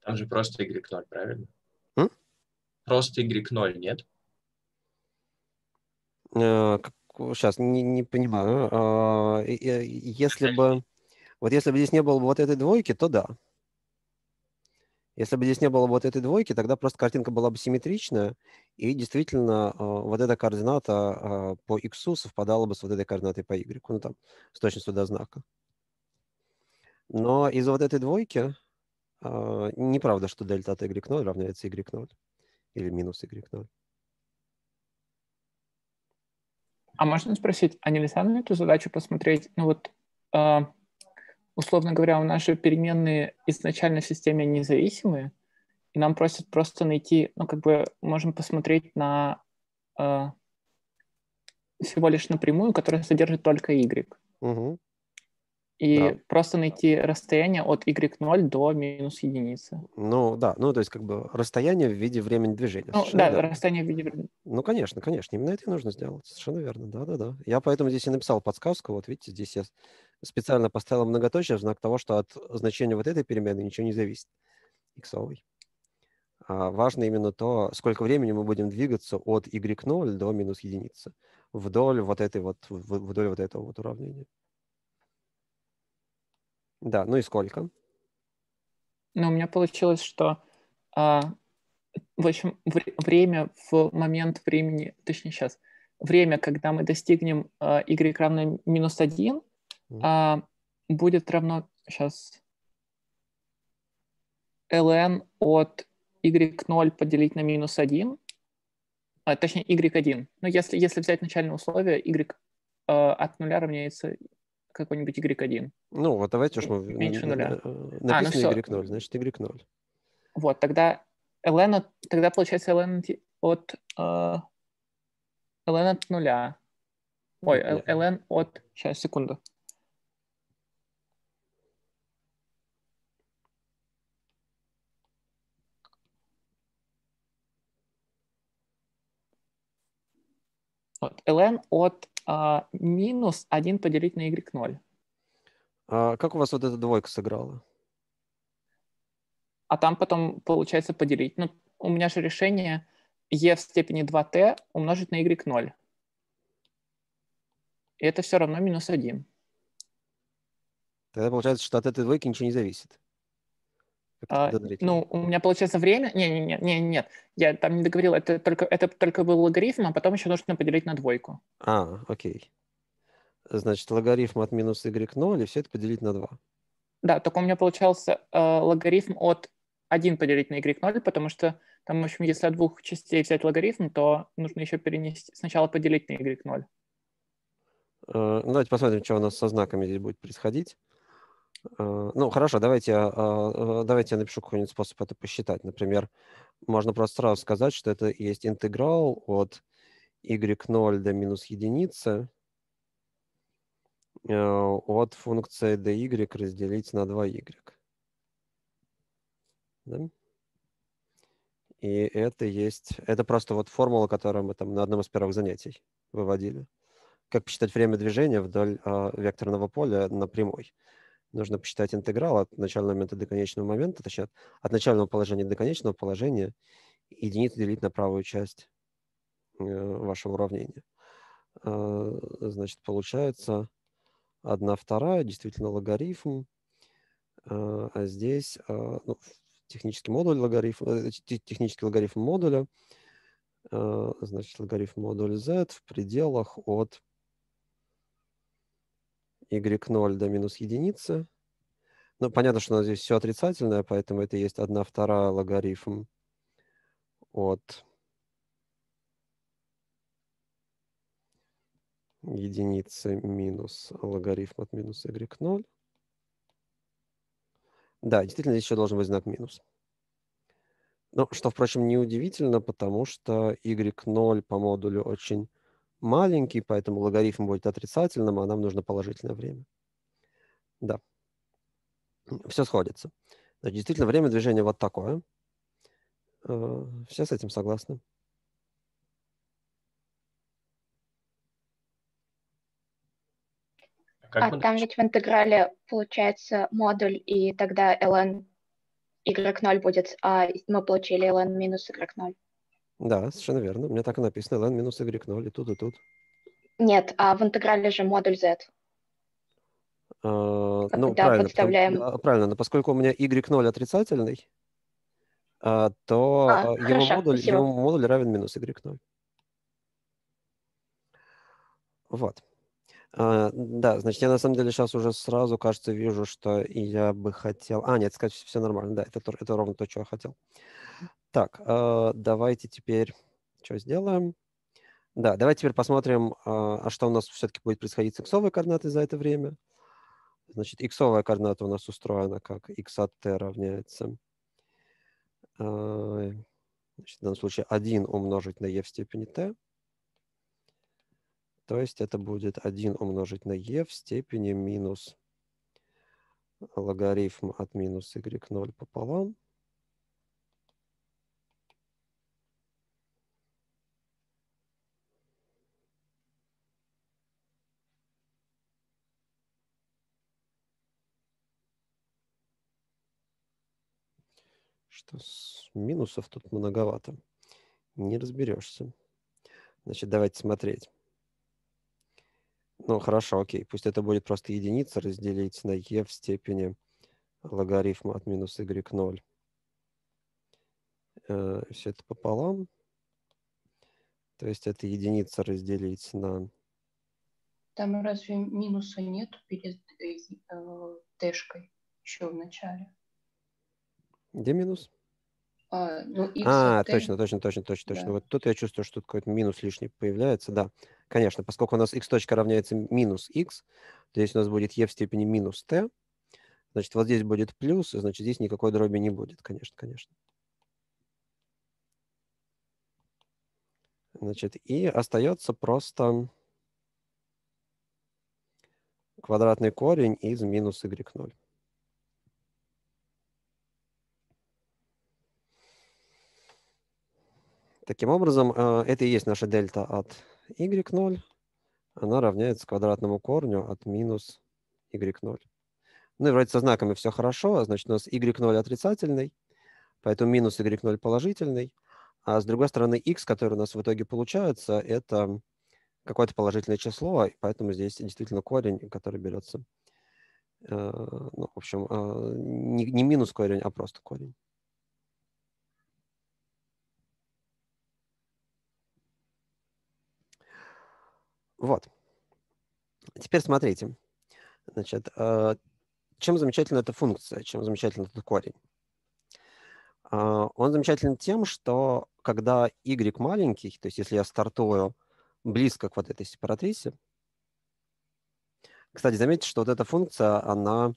Там же просто Y0, правильно? М? Просто Y0, нет? сейчас, э, не, не понимаю. Э, если бы... Вот если бы здесь не было бы вот этой двойки, то да. Если бы здесь не было вот этой двойки, тогда просто картинка была бы симметричная, и действительно э, вот эта координата э, по x совпадала бы с вот этой координатой по y, ну там, с точностью до знака. Но из за вот этой двойки э, неправда, что дельта от y0 равняется y0 или минус y0. А можно спросить, а нельзя на эту задачу посмотреть? Ну вот условно говоря, у нас же переменные изначально в системе независимые, и нам просят просто найти, ну, как бы, можем посмотреть на э, всего лишь напрямую, которая содержит только y. Угу. И да. просто найти расстояние от y0 до минус единицы. Ну, да, ну, то есть, как бы, расстояние в виде времени движения. Ну, да, верно. расстояние в виде времени. Ну, конечно, конечно, именно это и нужно сделать, совершенно верно, да-да-да. Я поэтому здесь и написал подсказку, вот видите, здесь я специально поставила многоточие в знак того, что от значения вот этой переменной ничего не зависит, иксовой. А важно именно то, сколько времени мы будем двигаться от y0 до минус единицы вдоль вот, этой вот, вдоль вот этого вот уравнения. Да, ну и сколько? Ну, у меня получилось, что, а, в общем, в, время в момент времени, точнее сейчас, время, когда мы достигнем а, y равно минус 1, а, будет равно сейчас ln от y0 поделить на минус 1, а, точнее y1. Но ну, если, если взять начальное условие, y э, от нуля равняется какой-нибудь y1. Ну, вот давайте уж мы... Меньше нуля. Написано э, а, ну все. y0, значит y0. Вот, тогда ln от, тогда получается ln от, э, ln а, от нуля. Ой, ln от... Сейчас, э, секунду. Вот, ln от а, минус 1 поделить на y0. А как у вас вот эта двойка сыграла? А там потом получается поделить. Ну, у меня же решение e в степени 2t умножить на y0. И это все равно минус 1. Тогда получается, что от этой двойки ничего не зависит. А, ну, у меня получается время... Не, не, не, не, нет, я там не договорил, это только, это только был логарифм, а потом еще нужно поделить на двойку. А, окей. Значит, логарифм от минус y0, или все это поделить на 2. Да, только у меня получался э, логарифм от 1 поделить на y0, потому что там, в общем, если от двух частей взять логарифм, то нужно еще перенести, сначала поделить на y0. Э, ну, давайте посмотрим, что у нас со знаками здесь будет происходить. Э, ну, хорошо, давайте, э, э, давайте я напишу какой-нибудь способ это посчитать. Например, можно просто сразу сказать, что это есть интеграл от y0 до минус единицы от функции dy разделить на 2y. Да? И это есть, это просто вот формула, которую мы там на одном из первых занятий выводили. Как посчитать время движения вдоль э, векторного поля на прямой нужно посчитать интеграл от начального момента до конечного момента, точнее, от начального положения до конечного положения, и единицу делить на правую часть э, вашего уравнения. Э, значит, получается 1 вторая, действительно логарифм. Э, а здесь ну, технический модуль логарифм, технический логарифм модуля, значит, логарифм модуля z в пределах от y0 до минус единицы. Ну, понятно, что у нас здесь все отрицательное, поэтому это есть 1 вторая логарифм от единицы минус логарифм от минус y0. Да, действительно, здесь еще должен быть знак минус. Ну, что, впрочем, неудивительно, потому что y0 по модулю очень маленький, поэтому логарифм будет отрицательным, а нам нужно положительное время. Да. Все сходится. Значит, действительно, время движения вот такое. Э, все с этим согласны? А как а там ведь в интеграле получается модуль, и тогда ln y0 будет, а мы получили ln минус y0. Да, совершенно верно. У меня так и написано ln минус y0 и тут, и тут. Нет, а в интеграле же модуль z. А, ну, правильно, подставляем... потому, а, правильно, но поскольку у меня y0 отрицательный, а, то а, а, его, хорошо, модуль, его модуль равен минус y0. Вот. Uh, да, значит, я на самом деле сейчас уже сразу, кажется, вижу, что я бы хотел... А, нет, сказать, все нормально, да, это, это ровно то, что я хотел. Так, э, давайте теперь что сделаем? Да, давайте теперь посмотрим, а, а что у нас все-таки будет происходить с иксовой координатой за это время. Значит, иксовая координата у нас устроена как x от t равняется э, значит, в данном случае 1 умножить на e в степени t. То есть это будет 1 умножить на e в степени минус логарифм от минус y0 пополам что с минусов тут многовато. Не разберешься. Значит, давайте смотреть. Ну, хорошо, окей. Пусть это будет просто единица разделить на e в степени логарифма от минус y0. Э, все это пополам. То есть это единица разделить на... Там разве минуса нет перед э, э, еще в начале? Где минус? А, ну, а точно, точно, точно, точно, точно. Да. Вот тут я чувствую, что какой-то минус лишний появляется. Да, конечно, поскольку у нас x точка равняется минус x, то здесь у нас будет e в степени минус t. Значит, вот здесь будет плюс, и значит, здесь никакой дроби не будет, конечно, конечно. Значит, и остается просто квадратный корень из минус y0. Таким образом, э, это и есть наша дельта от y0. Она равняется квадратному корню от минус y0. Ну и вроде со знаками все хорошо, а значит у нас y0 отрицательный, поэтому минус y0 положительный. А с другой стороны, x, который у нас в итоге получается, это какое-то положительное число, поэтому здесь действительно корень, который берется, э, ну, в общем, э, не минус корень, а просто корень. Вот. Теперь смотрите. Значит, э, чем замечательна эта функция, чем замечательен этот корень? Э, он замечателен тем, что когда y маленький, то есть если я стартую близко к вот этой сепаратрисе, кстати, заметьте, что вот эта функция, она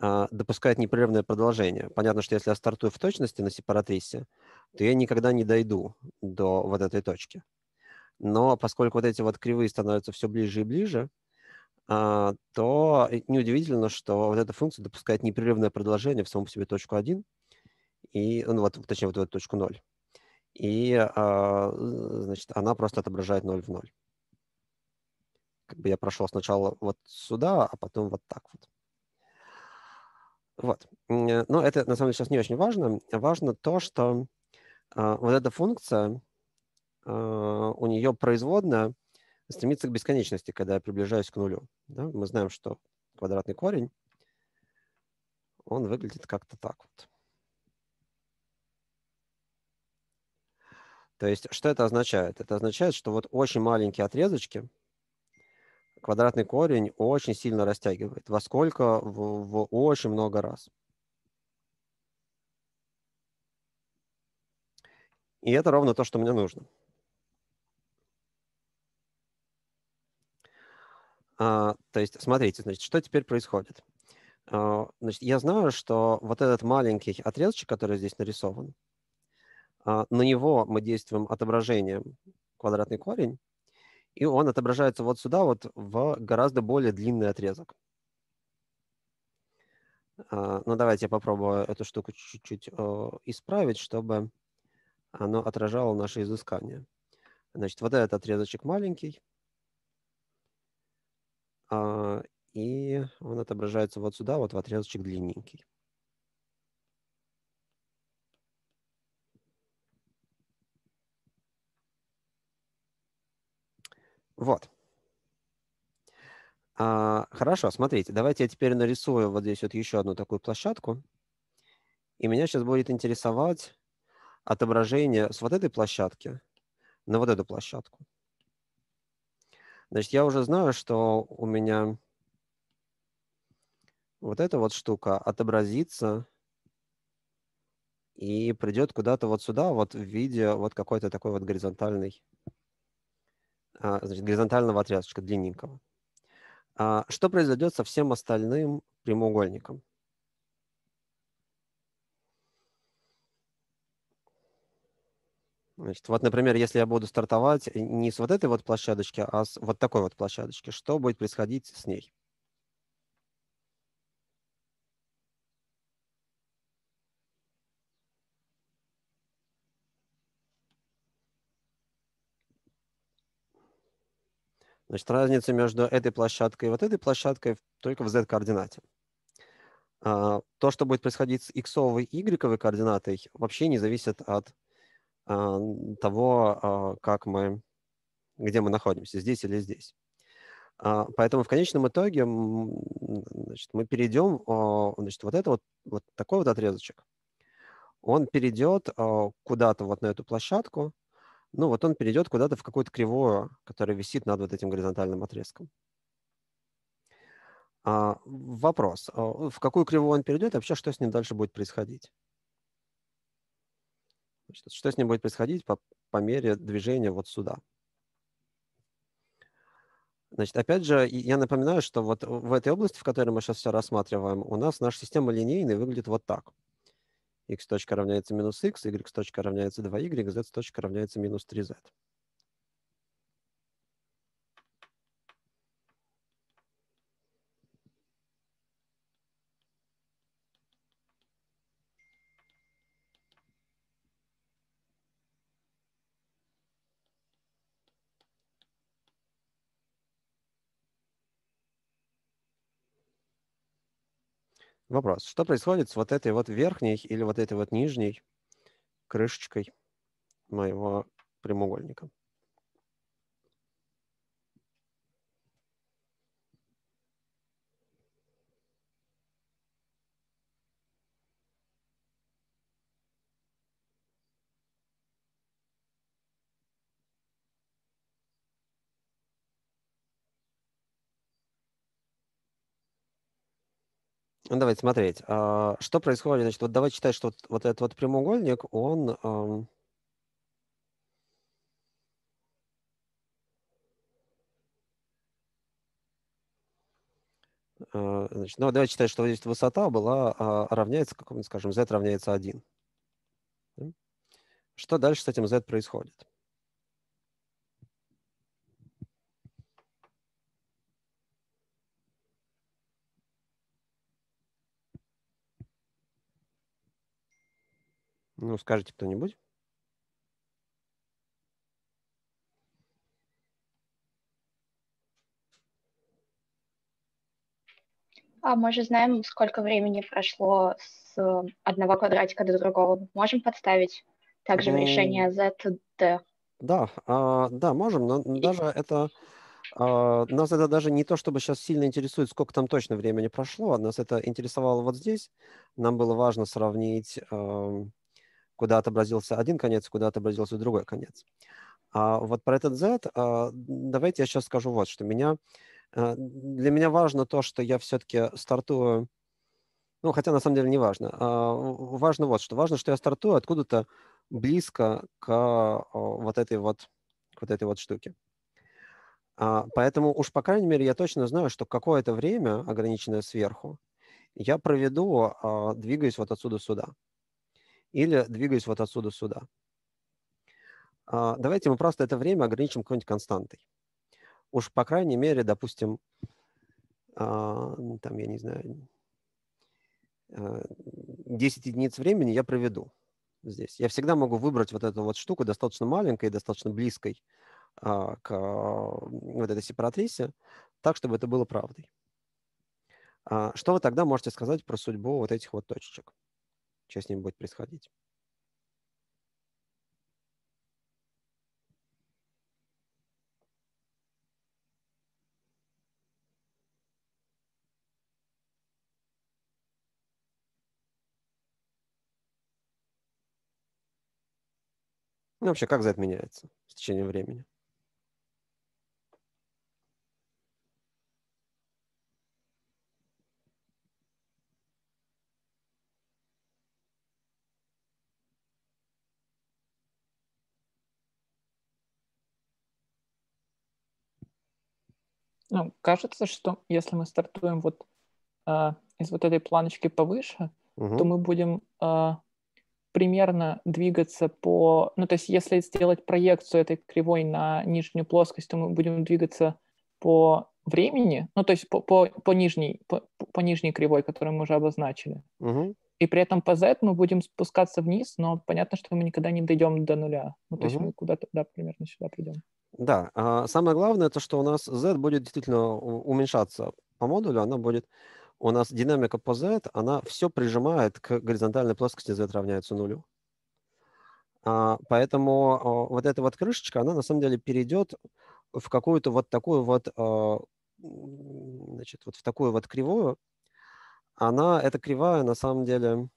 э, допускает непрерывное продолжение. Понятно, что если я стартую в точности на сепаратрисе, то я никогда не дойду до вот этой точки но поскольку вот эти вот кривые становятся все ближе и ближе, а, то неудивительно, что вот эта функция допускает непрерывное продолжение в самом себе точку 1, и, ну, вот, точнее, вот в эту точку 0. И, а, значит, она просто отображает 0 в 0. Как бы я прошел сначала вот сюда, а потом вот так вот. Вот. Э, но это, на самом деле, сейчас не очень важно. Важно то, что а, вот эта функция Э, у нее производная стремится к бесконечности, когда я приближаюсь к нулю. Да? Мы знаем, что квадратный корень, он выглядит как-то так вот. То есть что это означает? Это означает, что вот очень маленькие отрезочки, квадратный корень очень сильно растягивает. Во сколько? В, в очень много раз. И это ровно то, что мне нужно. А, то есть, смотрите, значит, что теперь происходит? А, значит, я знаю, что вот этот маленький отрезочек, который здесь нарисован, а, на него мы действуем отображением квадратный корень, и он отображается вот сюда, вот в гораздо более длинный отрезок. Ну, давайте я попробую эту штуку чуть-чуть э, исправить, чтобы оно отражало наше изыскание. Значит, вот этот отрезочек маленький, а, и он отображается вот сюда, вот в отрезочек длинненький. Вот. А, хорошо, смотрите, давайте я теперь нарисую вот здесь вот еще одну такую площадку. И меня сейчас будет интересовать отображение с вот этой площадки на вот эту площадку. Значит, я уже знаю, что у меня вот эта вот штука отобразится и придет куда-то вот сюда, вот в виде вот какой-то такой вот горизонтальной, а, значит, горизонтального отрезочка длинненького. А, что произойдет со всем остальным прямоугольником? Значит, вот, например, если я буду стартовать э, не с вот этой вот площадочки, а с вот такой вот площадочки, что будет происходить с ней? Значит, разница между этой площадкой и вот этой площадкой только в z-координате. А, то, что будет происходить с x и y координатой, вообще не зависит от а, того, а, как мы, где мы находимся, здесь или здесь. А, поэтому в конечном итоге значит, мы перейдем, значит, вот это вот, вот такой вот отрезочек, он перейдет куда-то вот на эту площадку, ну вот он перейдет куда-то в какую-то кривую, которая висит над вот этим горизонтальным отрезком. Вопрос, в какую кривую он перейдет, и вообще что с ним дальше будет происходить? Значит, что с ним будет происходить по, по мере движения вот сюда? Значит, опять же, я напоминаю, что вот в этой области, в которой мы сейчас все рассматриваем, у нас наша система линейная выглядит вот так. x точка равняется минус x, y точка равняется 2y, z точка равняется минус 3z. Вопрос. Что происходит с вот этой вот верхней или вот этой вот нижней крышечкой моего прямоугольника? Ну, давайте смотреть. А, что происходит? Значит, вот давайте считать, что вот, вот этот вот прямоугольник, он... А, значит, ну, давайте считать, что здесь высота была, а, равняется какому скажем, z равняется 1. Что дальше с этим z происходит? Ну, скажите кто-нибудь. А мы же знаем, сколько времени прошло с одного квадратика до другого. Можем подставить также в ну, решение ZD. Да, а, да, можем, но И... даже это... А, нас это даже не то, чтобы сейчас сильно интересует, сколько там точно времени прошло, нас это интересовало вот здесь. Нам было важно сравнить, эм, куда отобразился один конец, куда отобразился другой конец. А вот про этот Z а, давайте я сейчас скажу вот, что меня, а, для меня важно то, что я все-таки стартую, ну, хотя на самом деле не важно. А, важно вот что. Важно, что я стартую откуда-то близко к вот этой вот, к вот этой вот штуке. Поэтому уж, по крайней мере, я точно знаю, что какое-то время, ограниченное сверху, я проведу, двигаясь вот отсюда сюда или двигаюсь вот отсюда сюда. А, давайте мы просто это время ограничим какой-нибудь константой. Уж, по крайней мере, допустим, а, ну, там, я не знаю, 10 а, единиц времени я проведу здесь. Я всегда могу выбрать вот эту вот штуку достаточно маленькой, достаточно близкой к вот этой сепаратрисе, так, чтобы это было правдой. Что вы тогда можете сказать про судьбу вот этих вот точечек? что с ним будет происходить. Ну, вообще, как это меняется с течением времени? Ну, кажется, что если мы стартуем вот э, из вот этой планочки повыше, угу. то мы будем э, примерно двигаться по... Ну, то есть если сделать проекцию этой кривой на нижнюю плоскость, то мы будем двигаться по времени, ну, то есть по, по, по, нижней, по, по нижней кривой, которую мы уже обозначили. Угу и при этом по Z мы будем спускаться вниз, но понятно, что мы никогда не дойдем до нуля. Ну, то угу. есть мы куда-то да, примерно сюда придем. Да, а самое главное, то, что у нас Z будет действительно уменьшаться по модулю, она будет у нас динамика по z, она все прижимает к горизонтальной плоскости z равняется нулю. А, поэтому а, вот эта вот крышечка, она на самом деле перейдет в какую-то вот такую вот, а, значит, вот в такую вот кривую, она, эта кривая на самом деле...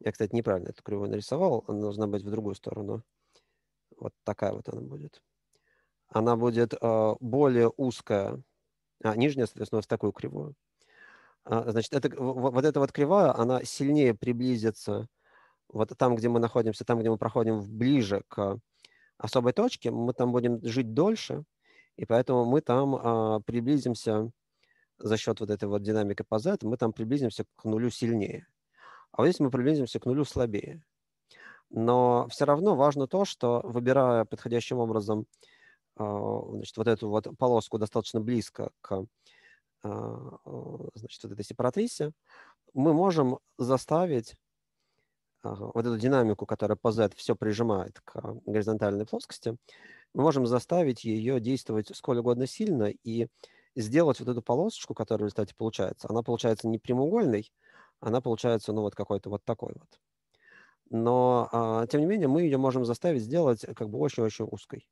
Я, кстати, неправильно эту кривую нарисовал. Она должна быть в другую сторону. Вот такая вот она будет. Она будет э, более узкая. А нижняя, соответственно, в такую кривую. А, значит, это, вот эта вот кривая, она сильнее приблизится вот там, где мы находимся, там, где мы проходим ближе к особой точке, мы там будем жить дольше, и поэтому мы там э, приблизимся за счет вот этой вот динамики по Z, мы там приблизимся к нулю сильнее. А вот здесь мы приблизимся к нулю слабее. Но все равно важно то, что выбирая подходящим образом э, значит, вот эту вот полоску достаточно близко к э, значит, вот этой сепаратрисе, мы можем заставить э, вот эту динамику, которая по Z все прижимает к горизонтальной плоскости, мы можем заставить ее действовать сколь угодно сильно, и сделать вот эту полосочку, которая в результате получается, она получается не прямоугольной, она получается, ну, вот какой-то вот такой вот. Но, а, тем не менее, мы ее можем заставить сделать э, как бы очень-очень узкой.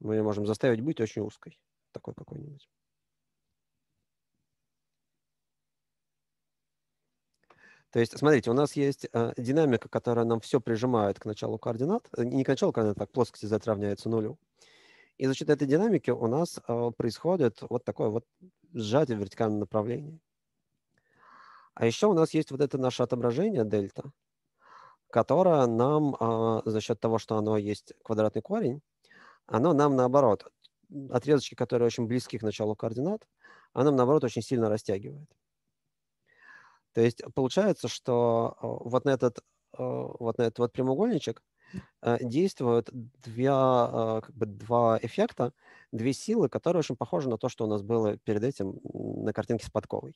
Мы ее можем заставить быть очень узкой, такой какой-нибудь. То есть, смотрите, у нас есть э, динамика, которая нам все прижимает к началу координат, э, не к началу координат, а к плоскости z равняется нулю. И за счет этой динамики у нас а, происходит вот такое вот сжатие в вертикальном направлении. А еще у нас есть вот это наше отображение дельта, которое нам а, за счет того, что оно есть квадратный корень, оно нам наоборот, отрезочки, которые очень близки к началу координат, оно нам наоборот очень сильно растягивает. То есть получается, что а, вот на этот вот, на этот вот прямоугольничек – Э, действуют две, а, как бы два эффекта, две силы, которые очень похожи на то, что у нас было перед этим на картинке с подковой.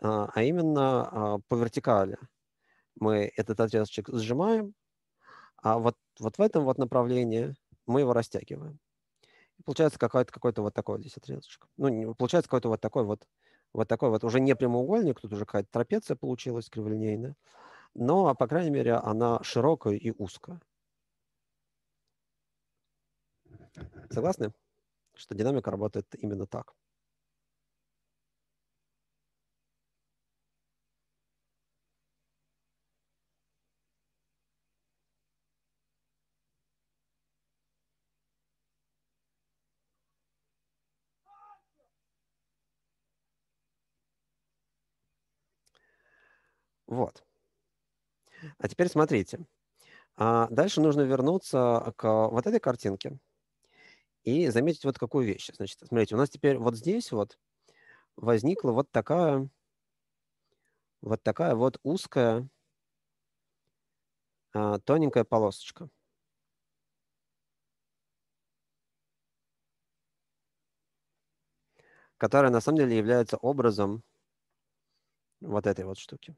А, а именно а, по вертикали мы этот отрезочек сжимаем, а вот, вот в этом вот направлении мы его растягиваем. получается какой-то какой вот такой здесь отрезочек. Ну, получается какой-то вот такой вот, вот такой вот уже не прямоугольник, тут уже какая-то трапеция получилась криволинейная. Ну, а по крайней мере, она широкая и узкая. Согласны, что динамика работает именно так? Вот. А теперь смотрите. А, дальше нужно вернуться к вот этой картинке и заметить вот какую вещь. Значит, смотрите, у нас теперь вот здесь вот возникла вот такая вот такая вот узкая а, тоненькая полосочка. которая на самом деле является образом вот этой вот штуки.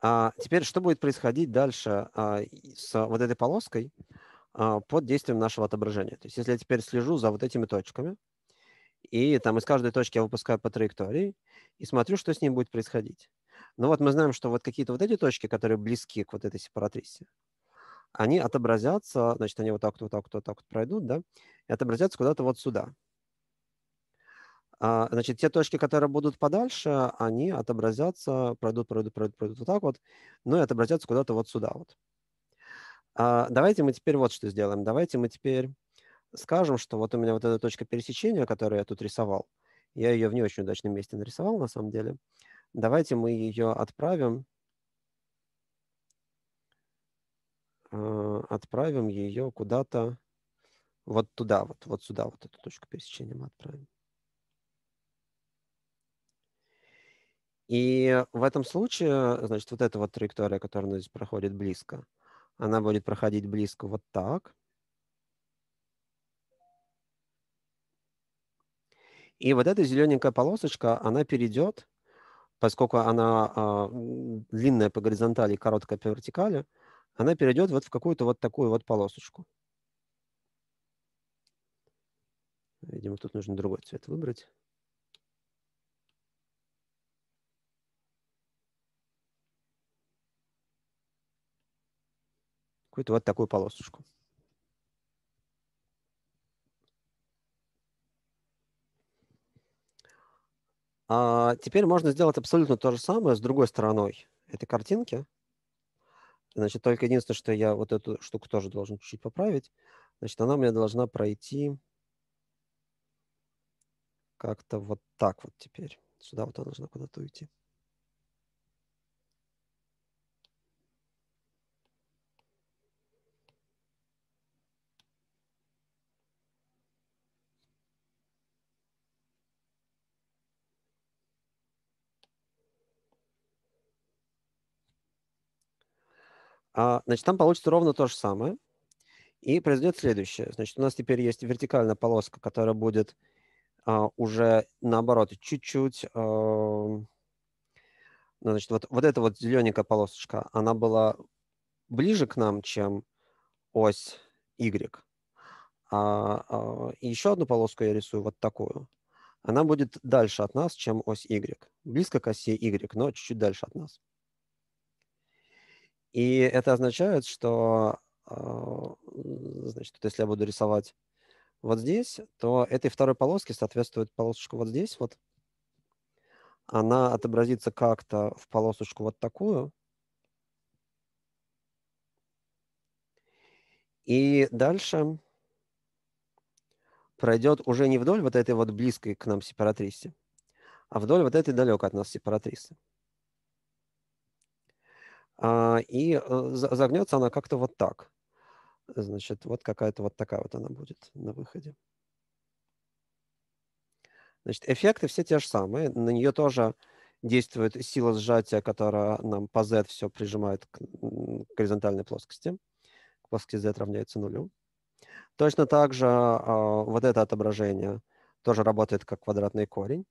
А теперь, что будет происходить дальше а, с вот этой полоской а, под действием нашего отображения? То есть если я теперь слежу за вот этими точками, и там из каждой точки я выпускаю по траектории, и смотрю, что с ним будет происходить. Ну вот мы знаем, что вот какие-то вот эти точки, которые близки к вот этой сепаратрисе, они отобразятся, значит, они вот так вот, вот так вот, вот так вот пройдут, да, и отобразятся куда-то вот сюда. А, значит, те точки, которые будут подальше, они отобразятся, пройдут, пройдут, пройдут, пройдут вот так вот, ну и отобразятся куда-то вот сюда вот. А, давайте мы теперь вот что сделаем. Давайте мы теперь скажем, что вот у меня вот эта точка пересечения, которую я тут рисовал, я ее в не очень удачном месте нарисовал на самом деле. Давайте мы ее отправим, а, отправим ее куда-то вот туда, вот, вот сюда, вот эту точку пересечения мы отправим. И в этом случае, значит, вот эта вот траектория, которая здесь проходит близко, она будет проходить близко вот так. И вот эта зелененькая полосочка, она перейдет, поскольку она э, длинная по горизонтали и короткая по вертикали, она перейдет вот в какую-то вот такую вот полосочку. Видимо, тут нужно другой цвет выбрать. какую-то вот такую полосочку. А теперь можно сделать абсолютно то же самое с другой стороной этой картинки. Значит, только единственное, что я вот эту штуку тоже должен чуть-чуть поправить. Значит, она у меня должна пройти как-то вот так вот теперь. Сюда вот она должна куда-то уйти. А, значит, там получится ровно то же самое. И произойдет следующее. Значит, у нас теперь есть вертикальная полоска, которая будет а, уже наоборот чуть-чуть... Ну, значит, вот, вот эта вот зелененькая полосочка, она была ближе к нам, чем ось Y. А, а еще одну полоску я рисую вот такую. Она будет дальше от нас, чем ось Y. Близко к оси Y, но чуть-чуть дальше от нас. И это означает, что а, значит, вот если я буду рисовать вот здесь, то этой второй полоске соответствует полосочку вот здесь вот. Она отобразится как-то в полосочку вот такую. И дальше пройдет уже не вдоль вот этой вот близкой к нам сепаратрисы, а вдоль вот этой далекой от нас сепаратрисы. А, и э, загнется она как-то вот так. Значит, вот какая-то вот такая вот она будет на выходе. Значит, эффекты все те же самые. На нее тоже действует сила сжатия, которая нам по z все прижимает к горизонтальной плоскости. Плоскость z равняется нулю. Точно так же э, вот это отображение тоже работает как квадратный корень.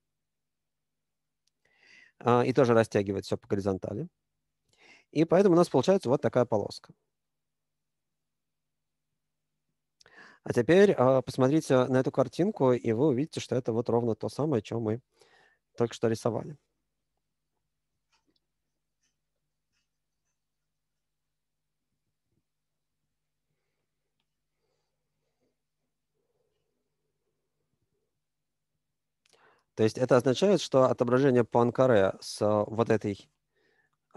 Э, и тоже растягивает все по горизонтали. И поэтому у нас получается вот такая полоска. А теперь а, посмотрите на эту картинку, и вы увидите, что это вот ровно то самое, чем мы только что рисовали. То есть это означает, что отображение Пуанкаре с а, вот этой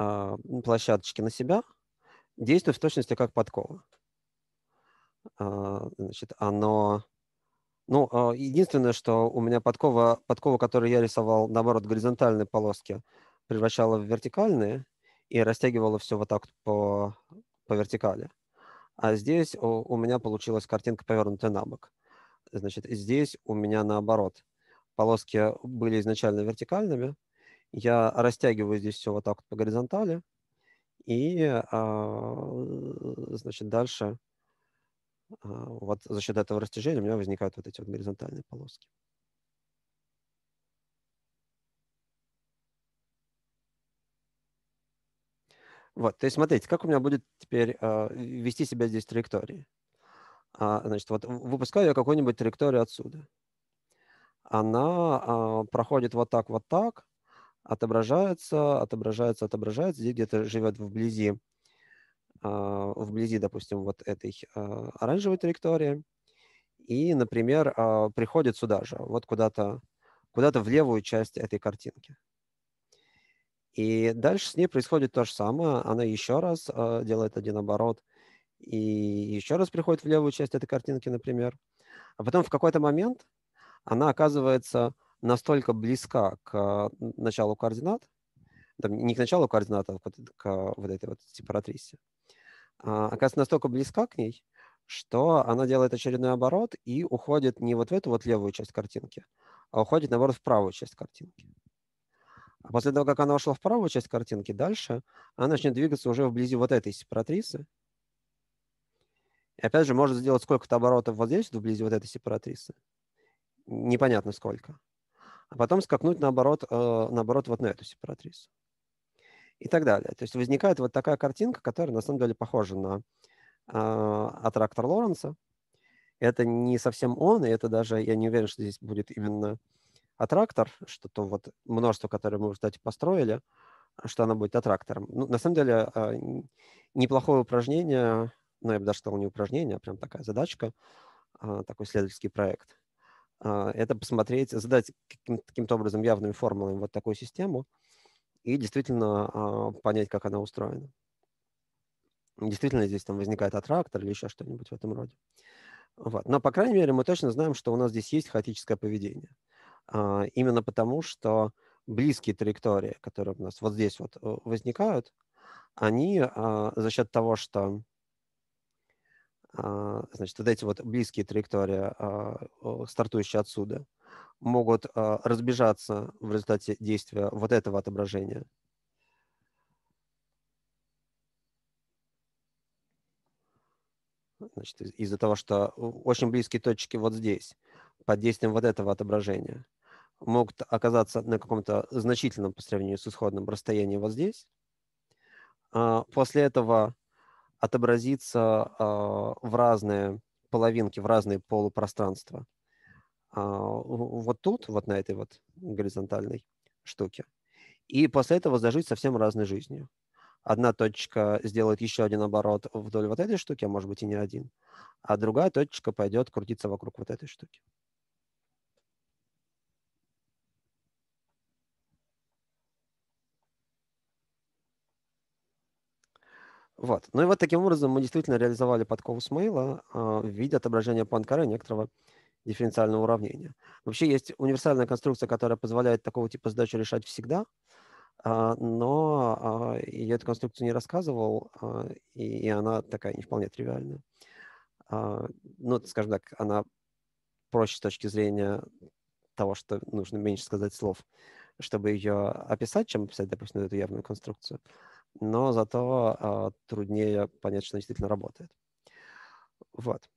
а, площадочки на себя, действует в точности как подкова. Значит, оно... Ну, а, единственное, что у меня подкова, подкова, которую я рисовал, наоборот, горизонтальные полоски, превращала в вертикальные и растягивала все вот так по, по вертикали. А здесь у, у меня получилась картинка, повернутая на бок. Значит, здесь у меня наоборот. Полоски были изначально вертикальными, я растягиваю здесь все вот так вот по горизонтали. И, а, значит, дальше а, вот за счет этого растяжения у меня возникают вот эти вот горизонтальные полоски. Вот, то есть смотрите, как у меня будет теперь э, вести себя здесь траектория. А, значит, вот выпускаю я какую-нибудь траекторию отсюда. Она э, проходит вот так, вот так, отображаются отображаются отображаются здесь где-то живет вблизи, а, вблизи, допустим, вот этой а, оранжевой траектории, и, например, а, приходит сюда же, вот куда-то куда то в левую часть этой картинки. И дальше с ней происходит то же самое. Она еще раз делает один оборот и еще раз приходит в левую часть этой картинки, например. А потом в какой-то момент она оказывается настолько близка к началу координат, там, не к началу координат, а к, к вот этой вот сепаратрисе, а, оказывается настолько близка к ней, что она делает очередной оборот и уходит не вот в эту вот левую часть картинки, а уходит, наоборот, в правую часть картинки. А после того, как она ушла в правую часть картинки, дальше она начнет двигаться уже вблизи вот этой сепаратрисы. И опять же, может сделать сколько-то оборотов вот здесь, вблизи вот этой сепаратрисы. Непонятно сколько а потом скакнуть наоборот, э, наоборот вот на эту сепаратрису. И так далее. То есть возникает вот такая картинка, которая на самом деле похожа на э, аттрактор Лоренса. Это не совсем он, и это даже, я не уверен, что здесь будет именно аттрактор, что то вот множество, которое мы, кстати, построили, что оно будет аттрактором. Ну, на самом деле, э, неплохое упражнение, но ну, я бы даже сказал не упражнение, а прям такая задачка, такой исследовательский проект. А, это посмотреть, задать каким-то каким образом явными формулами вот такую систему и действительно а, понять, как она устроена. Действительно здесь там возникает аттрактор или еще что-нибудь в этом роде. Вот. Но, по крайней мере, мы точно знаем, что у нас здесь есть хаотическое поведение. А, именно потому, что близкие траектории, которые у нас вот здесь вот э, возникают, они за счет того, что а, значит, вот эти вот близкие траектории, а, стартующие отсюда, могут а, разбежаться в результате действия вот этого отображения. Значит, из-за того, что очень близкие точки вот здесь, под действием вот этого отображения, могут оказаться на каком-то значительном по сравнению с исходным расстоянии вот здесь. После этого отобразится а, в разные половинки, в разные полупространства. А, вот тут, вот на этой вот горизонтальной штуке. И после этого зажить совсем разной жизнью. Одна точка сделает еще один оборот вдоль вот этой штуки, а может быть и не один, а другая точка пойдет крутиться вокруг вот этой штуки. Вот. Ну и вот таким образом мы действительно реализовали подкову Смейла а, в виде отображения Панкара некоторого дифференциального уравнения. Вообще есть универсальная конструкция, которая позволяет такого типа задачу решать всегда, а, но а, я эту конструкцию не рассказывал, и она такая не вполне тривиальная. Ну, скажем так, она проще с точки зрения того, что нужно меньше сказать слов, чтобы ее описать, чем описать, допустим, эту явную конструкцию но зато а, труднее понять, что действительно работает. Вот.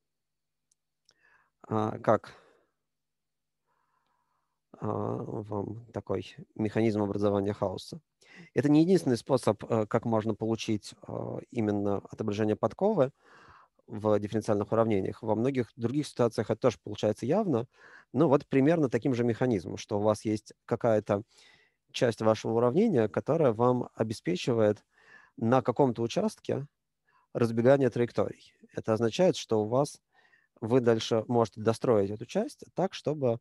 А, как а, вам такой механизм образования хаоса? Это не единственный способ, э, как можно получить именно отображение подковы в дифференциальных уравнениях. Во многих других ситуациях это тоже получается явно. Но вот примерно таким же механизмом, что у вас есть какая-то часть вашего уравнения, которая вам обеспечивает на каком-то участке разбегание траекторий. Это означает, что у вас вы дальше можете достроить эту часть так, чтобы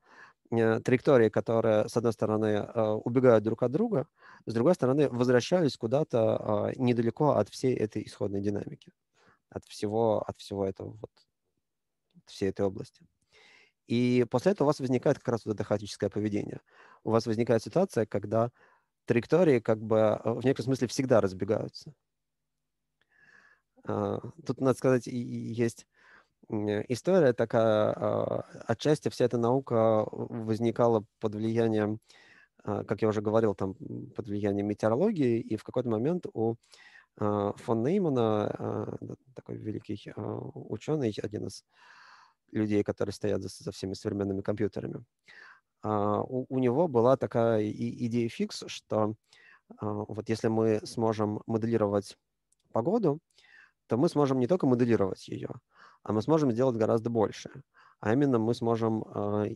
э, траектории, которые, с одной стороны, э, убегают друг от друга, с другой стороны, возвращались куда-то э, недалеко от всей этой исходной динамики, от всего, от всего этого вот, от всей этой области. И после этого у вас возникает как раз вот это хаотическое поведение у вас возникает ситуация, когда траектории как бы э, в некотором смысле всегда разбегаются. А, тут, надо сказать, есть э, история такая, а, отчасти вся эта наука возникала под влиянием, а, как я уже говорил, там, под влиянием метеорологии, и в какой-то момент у фон Неймана, такой великий ученый, один из людей, которые стоят за, за всеми современными компьютерами, а, у, у него была такая идея фикс, что а, вот если мы сможем моделировать погоду, то мы сможем не только моделировать ее, а мы сможем сделать гораздо больше. А именно мы сможем а,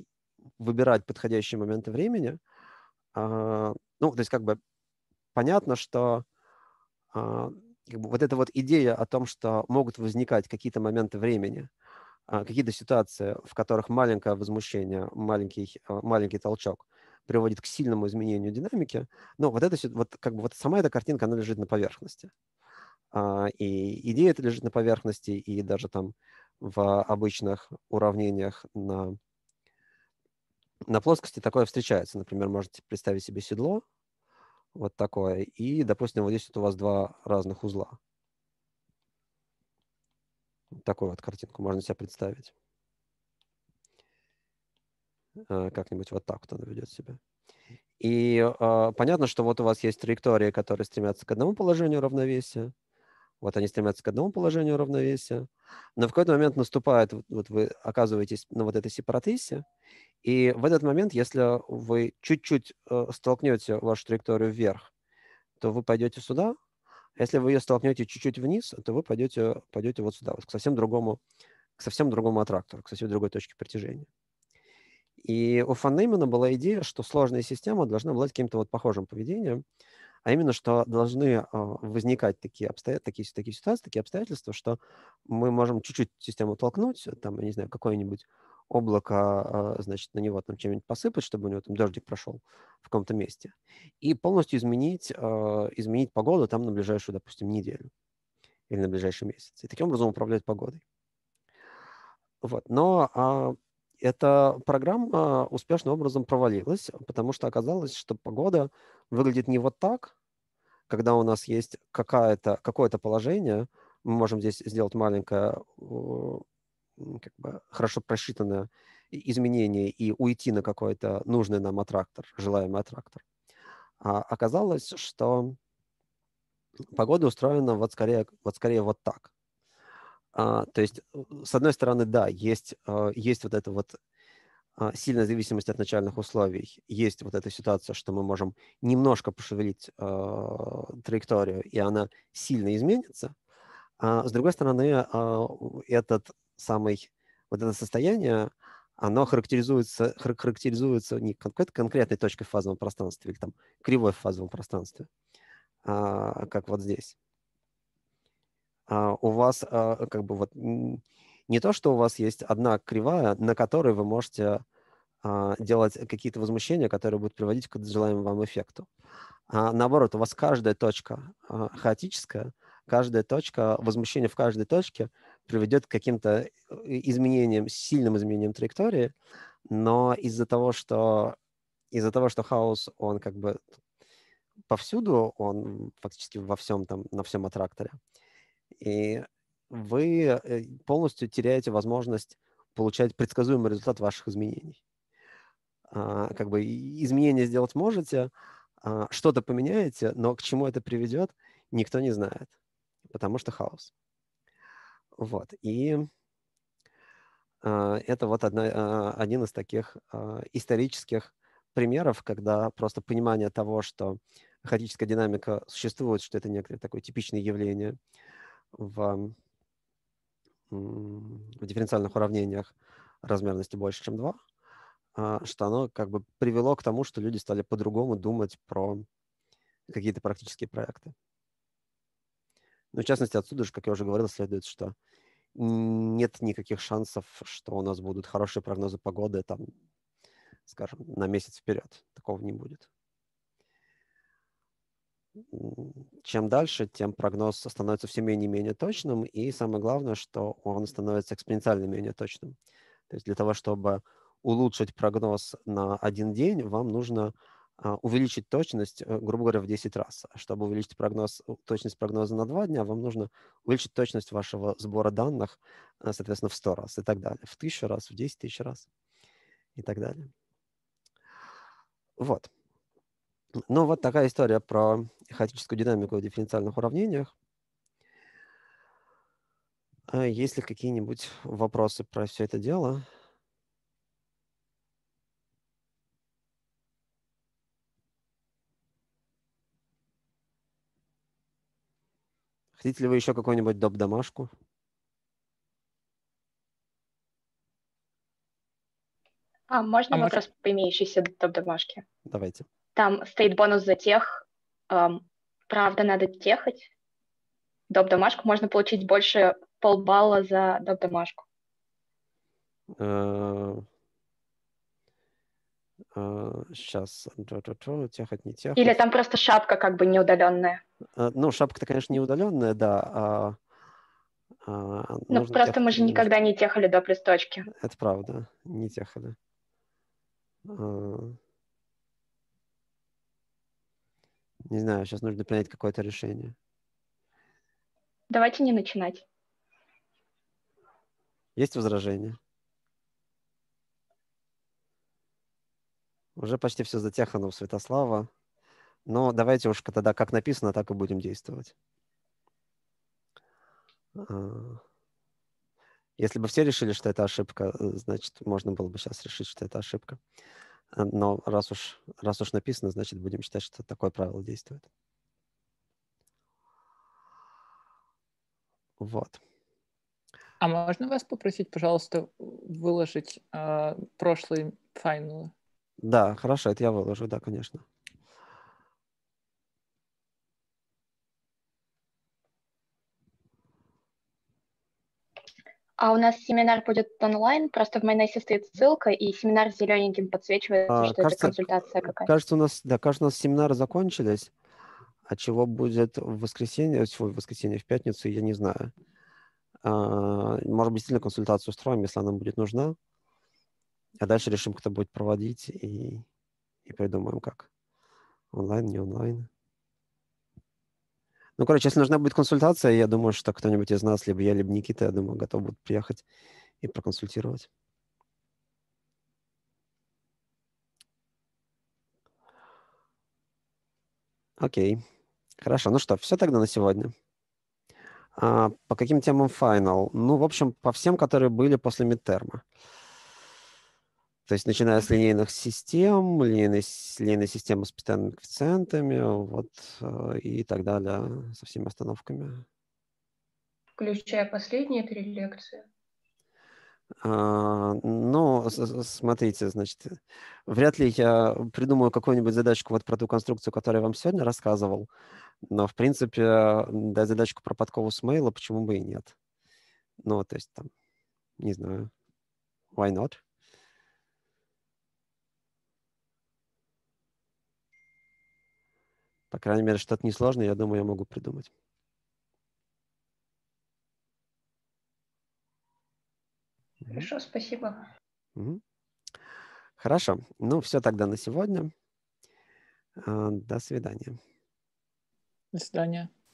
выбирать подходящие моменты времени. Ну, то есть как бы понятно, что как бы, вот эта вот идея о том, что могут возникать какие-то моменты времени – а, какие-то ситуации, в которых маленькое возмущение, маленький, а, маленький толчок приводит к сильному изменению динамики, но вот, это, вот, как бы, вот сама эта картинка, она лежит на поверхности. А, и идея эта лежит на поверхности, и даже там в обычных уравнениях на, на плоскости такое встречается. Например, можете представить себе седло, вот такое, и, допустим, вот здесь вот у вас два разных узла – Такую вот картинку можно себе представить. Э, как-нибудь вот так вот она ведет себя. И э, понятно, что вот у вас есть траектории, которые стремятся к одному положению равновесия. Вот они стремятся к одному положению равновесия. Но в какой-то момент наступает, вот вы оказываетесь на вот этой сепаратисе, и в этот момент, если вы чуть-чуть э, столкнете вашу траекторию вверх, то вы пойдете сюда, если вы ее столкнете чуть-чуть вниз, то вы пойдете, пойдете вот сюда, вот к совсем другому, к совсем другому аттрактору, к совсем другой точке притяжения. И у Фаннеймана была идея, что сложная система должна обладать каким-то вот похожим поведением, а именно, что должны а, возникать такие, обстоя... такие, такие ситуации, такие обстоятельства, что мы можем чуть-чуть систему толкнуть, там, я не знаю, какой-нибудь облако, а, значит, на него там чем-нибудь посыпать, чтобы у него там дождик прошел в каком-то месте, и полностью изменить, а, изменить погоду там на ближайшую, допустим, неделю или на ближайший месяц. И таким образом управлять погодой. Вот. Но а, эта программа а, успешным образом провалилась, потому что оказалось, что погода выглядит не вот так, когда у нас есть какое-то какое положение, мы можем здесь сделать маленькое как бы хорошо просчитанное изменение и уйти на какой-то нужный нам аттрактор, желаемый аттрактор. А оказалось, что погода устроена вот скорее вот, скорее вот так. А, то есть, э, с одной стороны, да, есть, э, есть вот эта вот а, сильная зависимость от начальных условий. Есть вот эта ситуация, что мы можем немножко пошевелить э, траекторию, и она сильно изменится. А с другой стороны, э, этот самый, вот это состояние, оно характеризуется, характеризуется не то конкретной точкой в фазовом пространстве или там кривой в фазовом пространстве, а, как вот здесь. А у вас а, как бы вот не то, что у вас есть одна кривая, на которой вы можете а, делать какие-то возмущения, которые будут приводить к желаемому вам эффекту. А наоборот, у вас каждая точка а, хаотическая, каждая точка, возмущение в каждой точке приведет к каким-то э, изменениям, сильным изменениям траектории, но из-за того, что из-за того, что хаос, он как бы повсюду, он фактически во всем там, на всем аттракторе, и вы э, полностью теряете возможность получать предсказуемый результат ваших изменений. А, как бы изменения сделать можете, а, что-то поменяете, но к чему это приведет, никто не знает, потому что хаос. Вот. И а, это вот одна, а, один из таких а, исторических примеров, когда просто понимание того, что хаотическая динамика существует, что это некоторое такое типичное явление в, в дифференциальных уравнениях размерности больше, чем 2, что оно как бы привело к тому, что люди стали по-другому думать про какие-то практические проекты. Но ну, в частности, отсюда же, как я уже говорил, следует, что нет никаких шансов, что у нас будут хорошие прогнозы погоды, там, скажем, на месяц вперед. Такого не будет. Чем дальше, тем прогноз становится все менее и менее точным, и самое главное, что он становится экспоненциально менее точным. То есть для того, чтобы улучшить прогноз на один день, вам нужно а, увеличить точность, э, грубо говоря, в 10 раз. А чтобы увеличить прогноз, э, точность прогноза на 2 дня, вам нужно увеличить точность вашего сбора данных, э, соответственно, в 100 раз и так далее, в 1000 раз, в 10 тысяч раз и так далее. Вот. Ну, вот такая история про хаотическую динамику в дифференциальных уравнениях. А есть ли какие-нибудь вопросы про все это дело? Хотите ли вы еще какую-нибудь доп-домашку? А можно а вопрос может... по имеющейся доп-домашке? Давайте. Там стоит бонус за тех. Эм, правда, надо техать. Доп-домашку можно получить больше полбалла за доп-домашку. Э, Сейчас. Э, техать, не техать. Или там просто шапка как бы неудаленная. Э, ну, шапка-то, конечно, неудаленная, да. А, а ну, просто тех... мы же никогда не техали до плюс точки. Это правда, не техали. А, не знаю, сейчас нужно принять какое-то решение. Давайте не начинать. Есть возражения? Уже почти все затехано у Святослава. Но давайте уж тогда как написано, так и будем действовать. А, если бы все решили, что это ошибка, значит, можно было бы сейчас решить, что это ошибка. Но раз уж, раз уж написано, значит, будем считать, что такое правило действует. Вот. А можно вас попросить, пожалуйста, выложить э, а, прошлые файлы? Да, хорошо, это я выложу, да, конечно. А у нас семинар будет онлайн, просто в майонезе стоит ссылка, и семинар зелененьким подсвечивается, а, что кажется, это консультация какая-то. Кажется, у нас, да, кажется, у нас семинары закончились, а чего будет в воскресенье, в воскресенье, в пятницу, я не знаю. А, может быть, действительно консультацию устроим, если она будет нужна. А дальше решим, кто будет проводить, и, и придумаем как. Онлайн, не онлайн. Ну, короче, если нужна будет консультация, я думаю, что кто-нибудь из нас, либо я, либо Никита, я думаю, готов будет приехать и проконсультировать. Окей. Хорошо, ну что, все тогда на сегодня. А, по каким темам финал? Ну, в общем, по всем, которые были после мидтерма. То есть начиная с линейных систем, линейной, линейной системы с постоянными коэффициентами вот, э, и так далее, со всеми остановками. Включая последние три лекции? А, ну, смотрите, значит, вряд ли я придумаю какую-нибудь задачку вот про ту конструкцию, которую я вам сегодня рассказывал, но, в принципе, дать задачку про подкову с мейла, почему бы и нет. Ну, то есть там, не знаю, why not? По крайней мере, что-то несложное, я думаю, я могу придумать. Хорошо, спасибо. Хорошо. Ну, все тогда на сегодня. А, до свидания. До свидания.